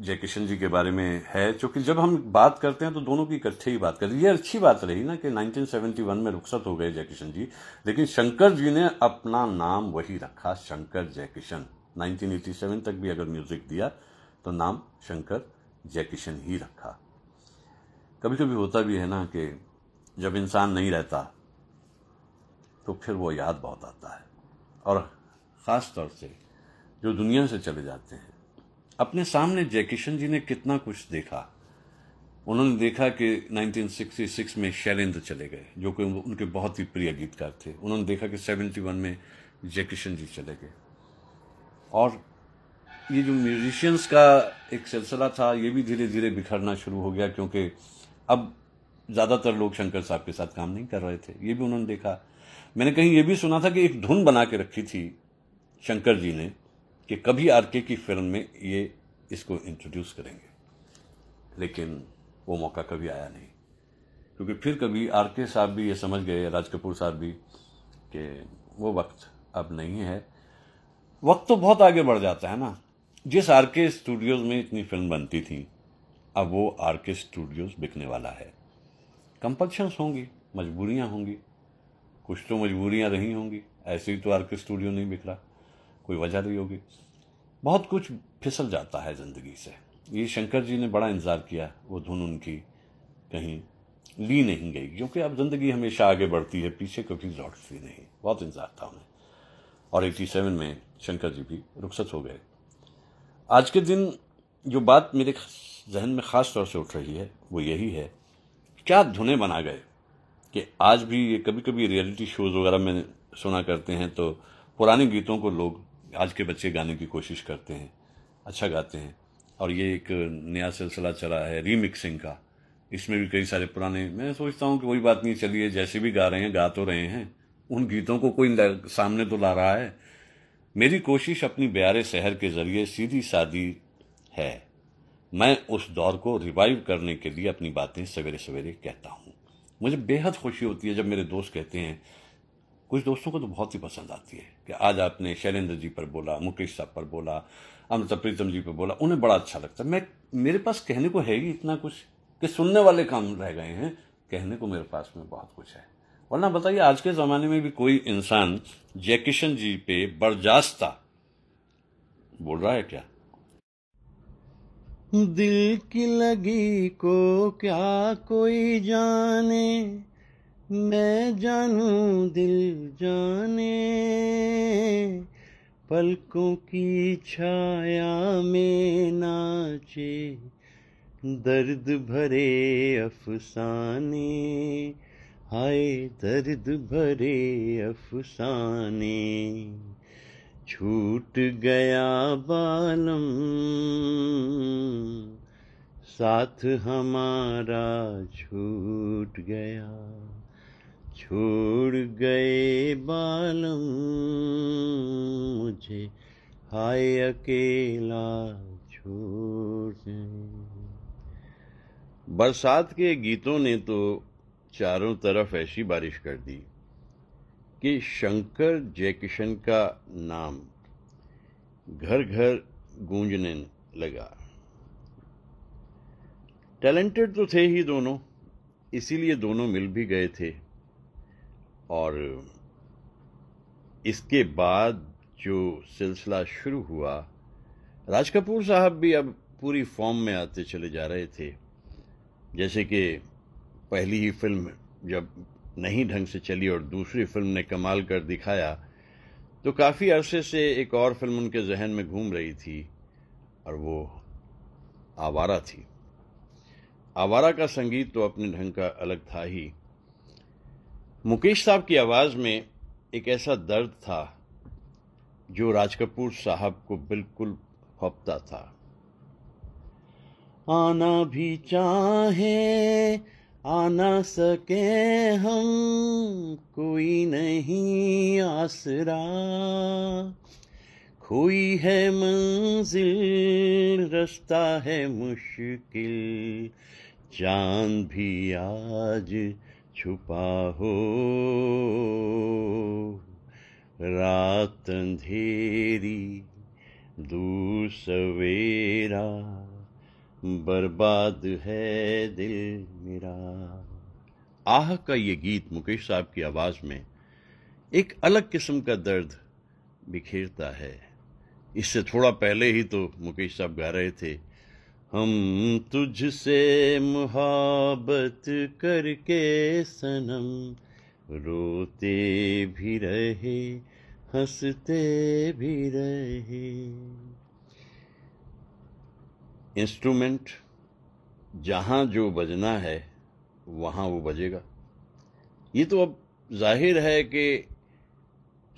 Speaker 1: जय किशन जी के बारे में है क्योंकि जब हम बात करते हैं तो दोनों की इकट्ठे ही बात करते हैं ये अच्छी बात रही ना कि 1971 में रुखसत हो गए जय किशन जी लेकिन शंकर जी ने अपना नाम वही रखा शंकर जय किशन 1987 तक भी अगर म्यूज़िक दिया तो नाम शंकर जयकिशन ही रखा कभी कभी होता भी है ना कि जब इंसान नहीं रहता तो फिर वो याद बहुत आता है और ख़ास तौर से जो दुनिया से चले जाते हैं अपने सामने जयकिशन जी ने कितना कुछ देखा उन्होंने देखा कि 1966 में शैलेंद्र चले गए जो कि उनके बहुत ही प्रिय गीतकार थे उन्होंने देखा कि 71 में जयकिशन जी चले गए और ये जो म्यूजिशियंस का एक सिलसिला था ये भी धीरे धीरे बिखरना शुरू हो गया क्योंकि अब ज़्यादातर लोग शंकर साहब के साथ काम नहीं कर रहे थे ये भी उन्होंने देखा मैंने कहीं ये भी सुना था कि एक धुन बना के रखी थी शंकर जी ने कि कभी आर के की फिल्म में ये इसको इंट्रोड्यूस करेंगे लेकिन वो मौका कभी आया नहीं क्योंकि फिर कभी आर के साहब भी ये समझ गए राज कपूर साहब भी कि वो वक्त अब नहीं है वक्त तो बहुत आगे बढ़ जाता है ना जिस आर के स्टूडियोज़ में इतनी फिल्म बनती थी अब वो आर के स्टूडियोज़ बिकने वाला है कंपल्शंस होंगी मजबूरियाँ होंगी कुछ तो मजबूरियाँ रही होंगी ऐसे ही तो आर के स्टूडियो नहीं बिक रहा कोई वजह रही होगी बहुत कुछ फिसल जाता है ज़िंदगी से ये शंकर जी ने बड़ा इंतज़ार किया वो धुन उनकी कहीं ली नहीं गई क्योंकि अब ज़िंदगी हमेशा आगे बढ़ती है पीछे कभी लौटती नहीं बहुत इंतज़ार था उन्हें और 87 में शंकर जी भी रुखसत हो गए आज के दिन जो बात मेरे जहन में ख़ास तौर से उठ रही है वो यही है क्या धुने बना गए कि आज भी ये कभी कभी रियलिटी शोज़ वगैरह में सुना करते हैं तो पुराने गीतों को लोग आज के बच्चे गाने की कोशिश करते हैं अच्छा गाते हैं और ये एक नया सिलसिला चला है रीमिक्सिंग का इसमें भी कई सारे पुराने मैं सोचता हूँ कि वही बात नहीं चलिए जैसे भी गा रहे हैं गा तो रहे हैं उन गीतों को कोई सामने तो ला रहा है मेरी कोशिश अपनी ब्यारे शहर के जरिए सीधी सादी है मैं उस दौर को रिवाइव करने के लिए अपनी बातें सवेरे सवेरे कहता हूँ मुझे बेहद खुशी होती है जब मेरे दोस्त कहते हैं कुछ दोस्तों को तो बहुत ही पसंद आती है कि आज आपने शैलेंद्र जी पर बोला मुकेश साहब पर बोला अमृता प्रीतम जी पर बोला उन्हें बड़ा अच्छा लगता है मैं मेरे पास कहने को है ही इतना कुछ कि सुनने वाले काम रह गए हैं कहने को मेरे पास में बहुत कुछ है वरना बताइए आज के ज़माने में भी कोई इंसान जयकिशन जी पे बर्जास्ता बोल रहा है क्या
Speaker 2: दिल की लगी को क्या कोई जाने मैं जानू दिल जाने पलकों की छाया में नाचे दर्द भरे अफसाने हाय दर्द भरे अफसाने छूट गया बालम साथ हमारा छूट गया छोड़ गए बालम मुझे हाय अकेला छोड़ गए
Speaker 1: बरसात के गीतों ने तो चारों तरफ ऐसी बारिश कर दी कि शंकर जयकिशन का नाम घर घर गूंजने लगा टैलेंटेड तो थे ही दोनों इसीलिए दोनों मिल भी गए थे और इसके बाद जो सिलसिला शुरू हुआ राज कपूर साहब भी अब पूरी फॉर्म में आते चले जा रहे थे जैसे कि पहली ही फिल्म जब नहीं ढंग से चली और दूसरी फिल्म ने कमाल कर दिखाया तो काफ़ी अरसे से एक और फिल्म उनके जहन में घूम रही थी और वो आवारा थी आवारा का संगीत तो अपने ढंग का अलग था ही मुकेश साहब की आवाज़ में एक ऐसा दर्द था जो राज कपूर साहब को बिल्कुल फपता था
Speaker 2: आना भी चाहे आ ना सके हम कोई नहीं आसरा खोई है मंजिल रास्ता है मुश्किल चांद भी आज छुपा हो रात अंधेरी दूर सवेरा बर्बाद है दिल मेरा आह का ये
Speaker 1: गीत मुकेश साहब की आवाज़ में एक अलग किस्म का दर्द बिखेरता है इससे थोड़ा पहले ही तो मुकेश साहब गा रहे थे
Speaker 2: हम तुझसे मुहब्बत करके सनम रोते भी रहे हंसते भी रहे इंस्ट्रूमेंट
Speaker 1: जहाँ जो बजना है वहाँ वो बजेगा ये तो अब जाहिर है कि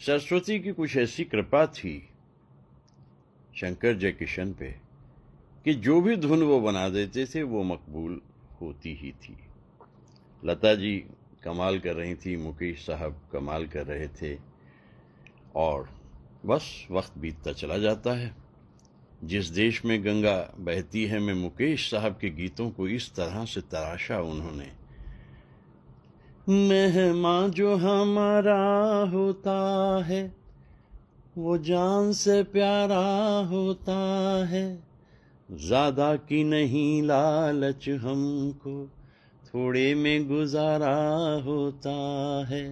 Speaker 1: सरस्वती की कुछ ऐसी कृपा थी शंकर जय किशन पे कि जो भी धुन वो बना देते थे वो मकबूल होती ही थी लता जी कमाल कर रही थी मुकेश साहब कमाल कर रहे थे और बस वक्त बीतता चला जाता है जिस देश में गंगा बहती है मैं मुकेश साहब के गीतों को इस तरह से तराशा उन्होंने
Speaker 2: मेहमा जो हमारा होता है वो जान से प्यारा होता है ज्यादा की नहीं लालच हमको थोड़े में गुजारा होता है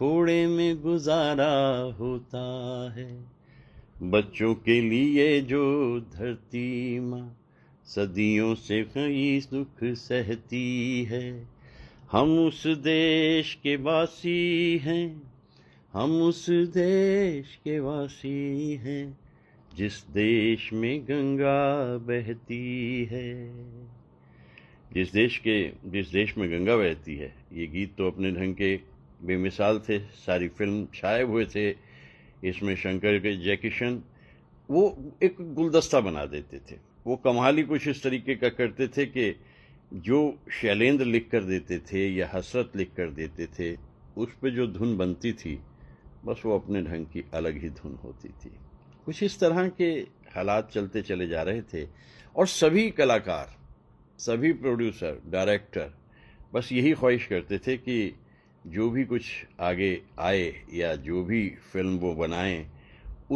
Speaker 2: थोड़े में गुजारा होता है बच्चों के लिए जो धरती माँ सदियों से कई सुख सहती है हम उस देश के वासी हैं हम उस देश के वासी हैं जिस देश में गंगा बहती है
Speaker 1: जिस देश के जिस देश में गंगा बहती है ये गीत तो अपने ढंग के बेमिसाल थे सारी फिल्म छाए हुए थे इसमें शंकर के जयकिशन वो एक गुलदस्ता बना देते थे वो कमाली कुछ इस तरीके का करते थे कि जो शैलेंद्र लिख कर देते थे या हसरत लिख कर देते थे उस पर जो धुन बनती थी बस वो अपने ढंग की अलग ही धुन होती थी कुछ इस तरह के हालात चलते चले जा रहे थे और सभी कलाकार सभी प्रोड्यूसर डायरेक्टर बस यही ख्वाहिश करते थे कि जो भी कुछ आगे आए या जो भी फिल्म वो बनाए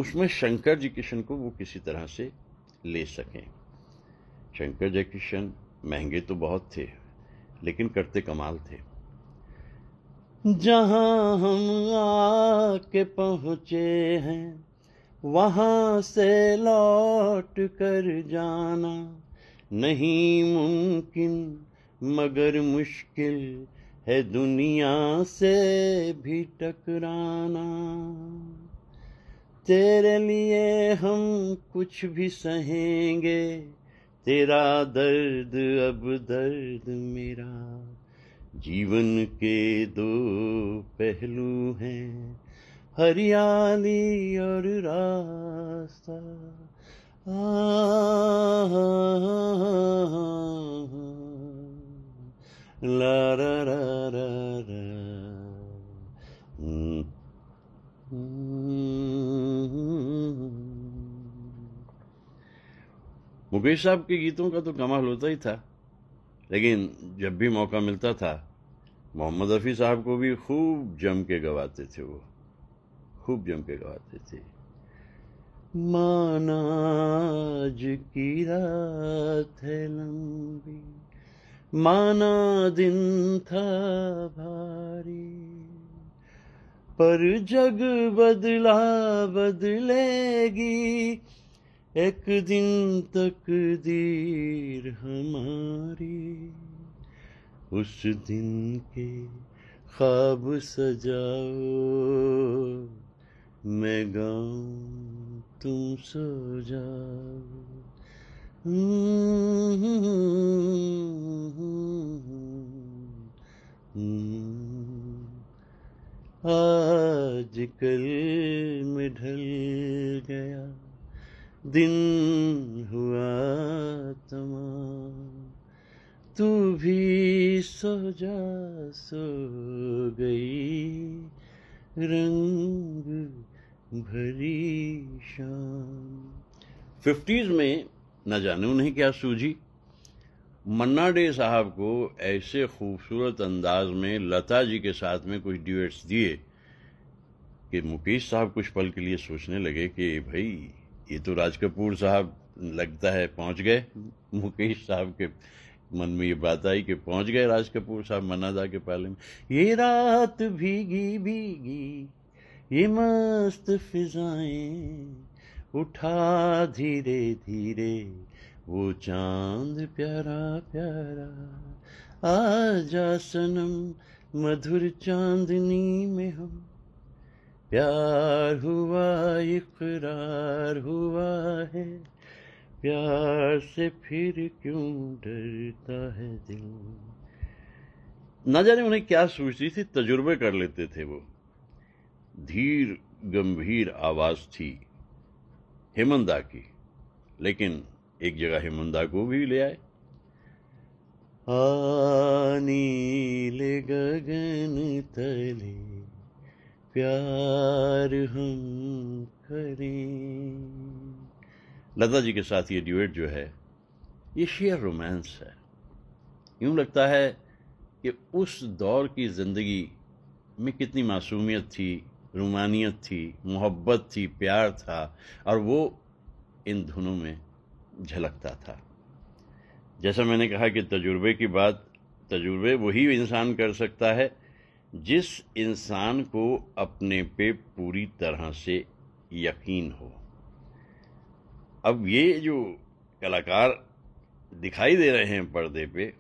Speaker 1: उसमें शंकर जी किशन को वो किसी तरह से ले सकें शंकर जय किशन महंगे तो बहुत थे लेकिन करते कमाल थे
Speaker 2: जहां हम आके पहुँचे हैं वहाँ से लौट कर जाना नहीं मुमकिन मगर मुश्किल है दुनिया से भी टकराना तेरे लिए हम कुछ भी सहेंगे तेरा दर्द अब दर्द मेरा जीवन के दो पहलू हैं हरियाली और रास्ता आ, आ, आ, आ, आ, आ, आ, La ra ra ra ra. Mm.
Speaker 1: Mukesh साहब के गीतों का तो कमाल होता ही था लेकिन जब भी मौका मिलता था मोहम्मद रफ़ी साहब को भी खूब जम के गवाते थे वो खूब जम के गवाते थे
Speaker 2: माना की रात है लंबी माना दिन था भारी पर जग बदला बदलेगी एक दिन तक दीर हमारी उस दिन के ख्वाब सजाओ मैं गाऊं तुम सो जाओ हम्म, आजकल में ढल गया दिन हुआ तमाम तू भी सो जा सो गई रंग भरी शाम
Speaker 1: फिफ्टीज में न जाने उन्हें क्या सूझी मन्ना डे साहब को ऐसे खूबसूरत अंदाज में लता जी के साथ में कुछ ड्यूएट्स दिए कि मुकेश साहब कुछ पल के लिए सोचने लगे कि भाई ये तो राज कपूर साहब लगता है पहुंच गए मुकेश
Speaker 2: साहब के मन में ये बात आई कि पहुंच गए राज कपूर साहब दा के पाले में ये रात भीगी भीगी ये मस्त फिजाएं उठा धीरे धीरे वो चांद प्यारा प्यारा आ जा सनम मधुर चांदनी में हम प्यार हुआ इकरार हुआ है प्यार से फिर क्यों डरता है दिल ना जाने उन्हें क्या सोचती
Speaker 1: थी तजुर्बे कर लेते थे वो धीर गंभीर आवाज थी हेमंदा की लेकिन एक जगह हेमंदा को भी ले
Speaker 2: आए नीले गगन तले प्यार हम करें
Speaker 1: लता जी के साथ ये ड्यूएट जो है ये शेयर रोमांस है यूं लगता है कि उस दौर की ज़िंदगी में कितनी मासूमियत थी रुमानियत थी मोहब्बत थी प्यार था और वो इन धुनों में झलकता था जैसा मैंने कहा कि तजुर्बे की बात तजुर्बे वही इंसान कर सकता है जिस इंसान को अपने पे पूरी तरह से यकीन हो अब ये जो कलाकार दिखाई दे रहे हैं पर्दे पे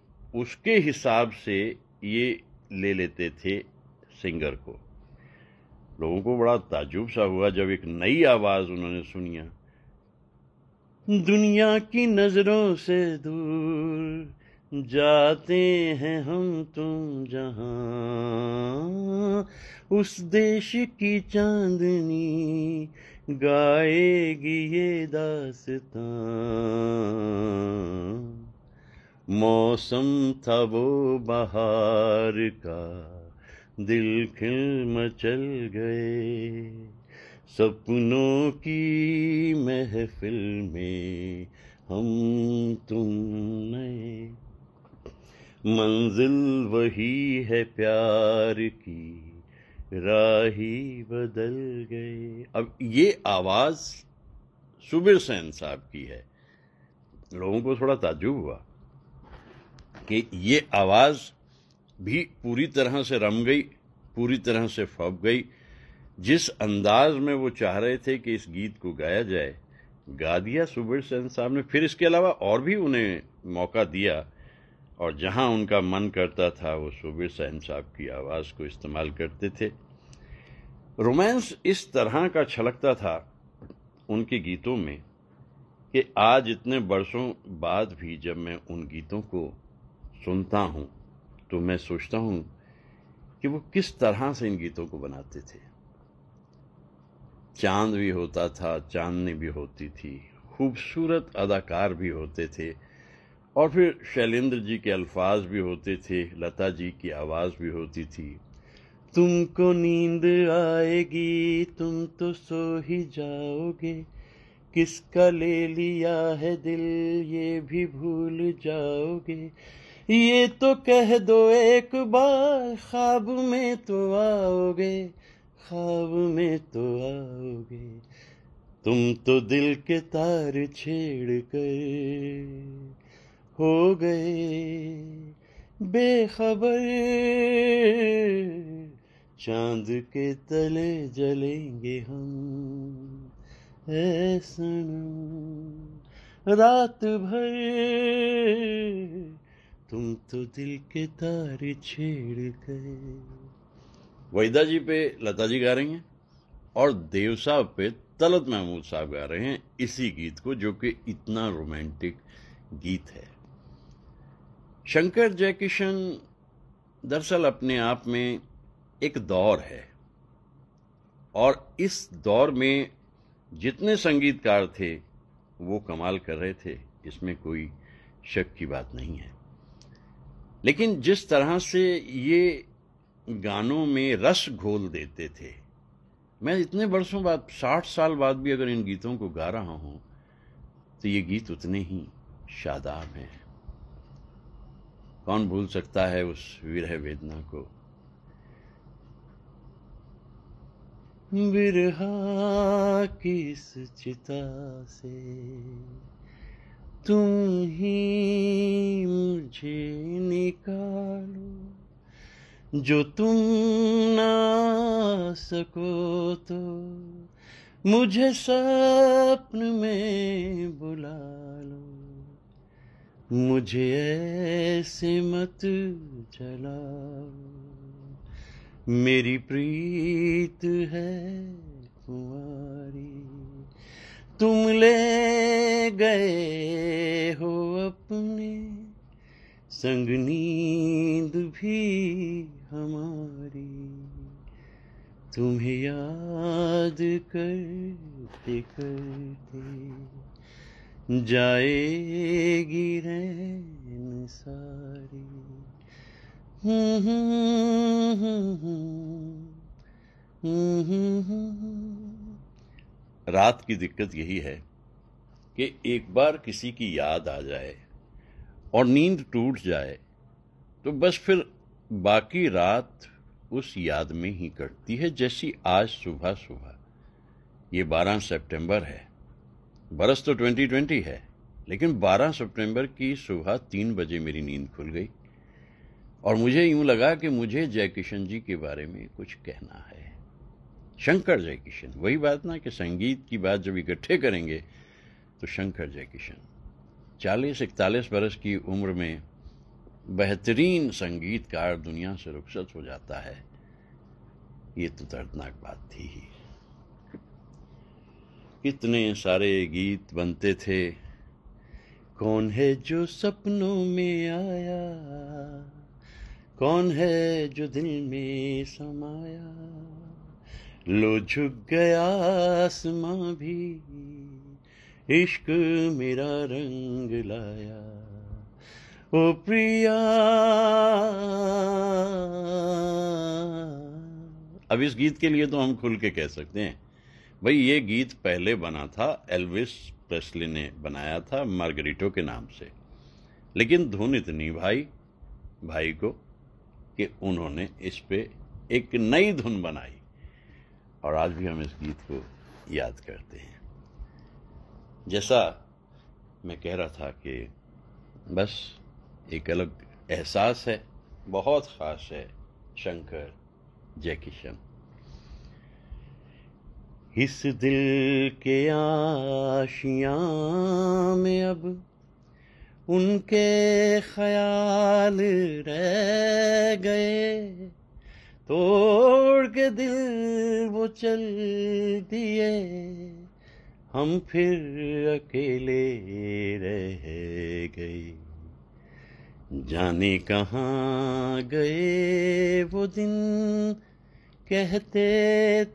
Speaker 1: उसके हिसाब से ये ले लेते थे सिंगर को लोगों को बड़ा ताजुब सा हुआ जब एक नई
Speaker 2: आवाज उन्होंने सुनिया दुनिया की नजरों से दूर जाते हैं हम तुम जहां उस देश की चांदनी गाएगी ये दासता मौसम था वो बहार का दिल खिल मचल गए सपनों की महफिल में हम तुम नए मंजिल वही है प्यार की राही बदल गए अब ये
Speaker 1: आवाज़ सुबीर सैन साहब की है लोगों को थोड़ा ताजुब हुआ कि ये आवाज़ भी पूरी तरह से रम गई पूरी तरह से फप गई जिस अंदाज में वो चाह रहे थे कि इस गीत को गाया जाए गा दिया सुबीर सेन साहब ने फिर इसके अलावा और भी उन्हें मौका दिया और जहां उनका मन करता था वो सुबीर सहन साहब की आवाज़ को इस्तेमाल करते थे रोमांस इस तरह का छलकता था उनके गीतों में कि आज इतने बरसों बाद भी जब मैं उन गीतों को सुनता हूँ तो मैं सोचता हूं कि वो किस तरह से इन गीतों को बनाते थे चांद भी होता था चांदनी भी होती थी खूबसूरत अदाकार भी होते थे और फिर शैलेंद्र जी के अल्फाज भी होते थे लता जी की आवाज़ भी होती थी
Speaker 2: तुमको नींद आएगी तुम तो सो ही जाओगे किसका ले लिया है दिल ये भी भूल जाओगे ये तो कह दो एक बार ख्वाब में तो आओगे ख्वाब में तो आओगे तुम तो दिल के तार छेड़ गए हो गए बेखबर चांद के तले जलेंगे हम ऐसा रात भर तुम तो दिल के तारे छेड़ गए
Speaker 1: वहीदा जी पे लता जी गा रही हैं और देव साहब पे तलत महमूद साहब गा रहे हैं इसी गीत को जो कि इतना रोमांटिक गीत है शंकर जयकिशन दरअसल अपने आप में एक दौर है और इस दौर में जितने संगीतकार थे वो कमाल कर रहे थे इसमें कोई शक की बात नहीं है लेकिन जिस तरह से ये गानों में रस घोल देते थे मैं इतने वर्षों बाद साठ साल बाद भी अगर इन गीतों को गा रहा हूं तो ये गीत उतने ही शादाब हैं कौन भूल सकता है उस विरह वेदना को
Speaker 2: विरहा किस चिता से तुम ही मुझे निकालो जो तुम ना सको तो मुझे सपन में बुला लो मुझे ऐसे मत जलाओ मेरी प्रीत है कुमारी तुम ले गए हो अपने संग नींद भी हमारी तुम्हें याद करते करते जाएगी रैन सारी हम्म हम्म हम्म हम्म हम्म, हम्म, हम्म।
Speaker 1: रात की दिक्कत यही है कि एक बार किसी की याद आ जाए और नींद टूट जाए तो बस फिर बाकी रात उस याद में ही कटती है जैसी आज सुबह सुबह ये 12 सितंबर है बरस तो 2020 है लेकिन 12 सितंबर की सुबह तीन बजे मेरी नींद खुल गई और मुझे यूं लगा कि मुझे जयकिशन जी के बारे में कुछ कहना है शंकर जय किशन वही बात ना कि संगीत की बात जब इकट्ठे करेंगे तो शंकर जय किशन चालीस इकतालीस बरस की उम्र में बेहतरीन संगीतकार दुनिया से रुखसत हो जाता है ये तो दर्दनाक बात थी ही
Speaker 2: कितने सारे गीत बनते थे कौन है जो सपनों में आया कौन है जो दिल में समाया लो झुक गया आसमां भी इश्क मेरा रंग लाया ओ प्रिया
Speaker 1: अब इस गीत के लिए तो हम खुल के कह सकते हैं भाई ये गीत पहले बना था एल्विस प्रेस्ली ने बनाया था मार्गरिटो के नाम से लेकिन धुन इतनी भाई भाई को कि उन्होंने इस पे एक नई धुन बनाई और आज भी हम इस गीत को याद करते हैं जैसा मैं कह रहा था कि बस एक अलग एहसास है बहुत ख़ास है शंकर
Speaker 2: जय किशन इस दिल के आशिया में अब उनके ख्याल रह गए तोड़ के दिल वो चल दिए हम फिर अकेले रह गए जाने कहाँ गए वो दिन कहते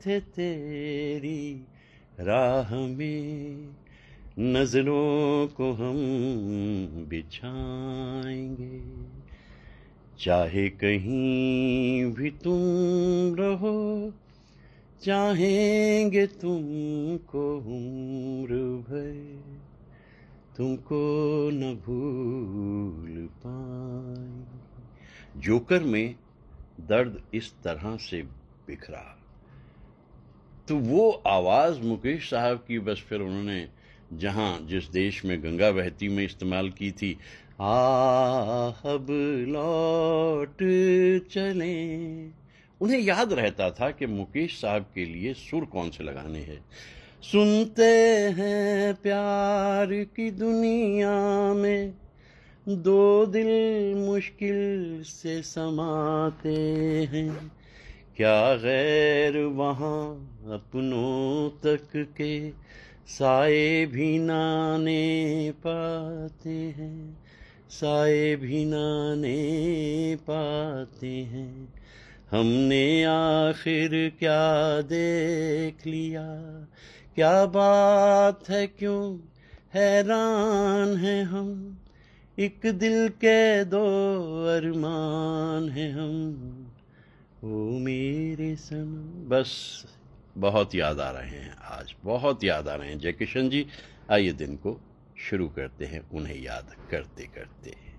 Speaker 2: थे तेरी राह में नजरों को हम बिछाएंगे चाहे कहीं भी तुम रहो चाहेंगे तुमको उम्र भर तुमको न भूल पाए जोकर में दर्द इस
Speaker 1: तरह से बिखरा तो वो आवाज़ मुकेश साहब की बस फिर उन्होंने जहां जिस देश में गंगा बहती में इस्तेमाल की थी
Speaker 2: अब लौट चले
Speaker 1: उन्हें याद रहता था कि मुकेश साहब के लिए सुर कौन से लगाने हैं
Speaker 2: सुनते हैं प्यार की दुनिया में दो दिल मुश्किल से समाते हैं क्या गैर वहाँ अपनों तक के साए भी नाने पाते हैं साए भी नाने पाते हैं हमने आखिर क्या देख लिया क्या बात है क्यों हैरान हैं हम एक दिल के दो अरमान हैं हम ओ मेरे सन
Speaker 1: बस बहुत याद आ रहे हैं आज बहुत याद आ
Speaker 2: रहे हैं जय किशन जी आइए दिन को शुरू करते हैं उन्हें याद करते करते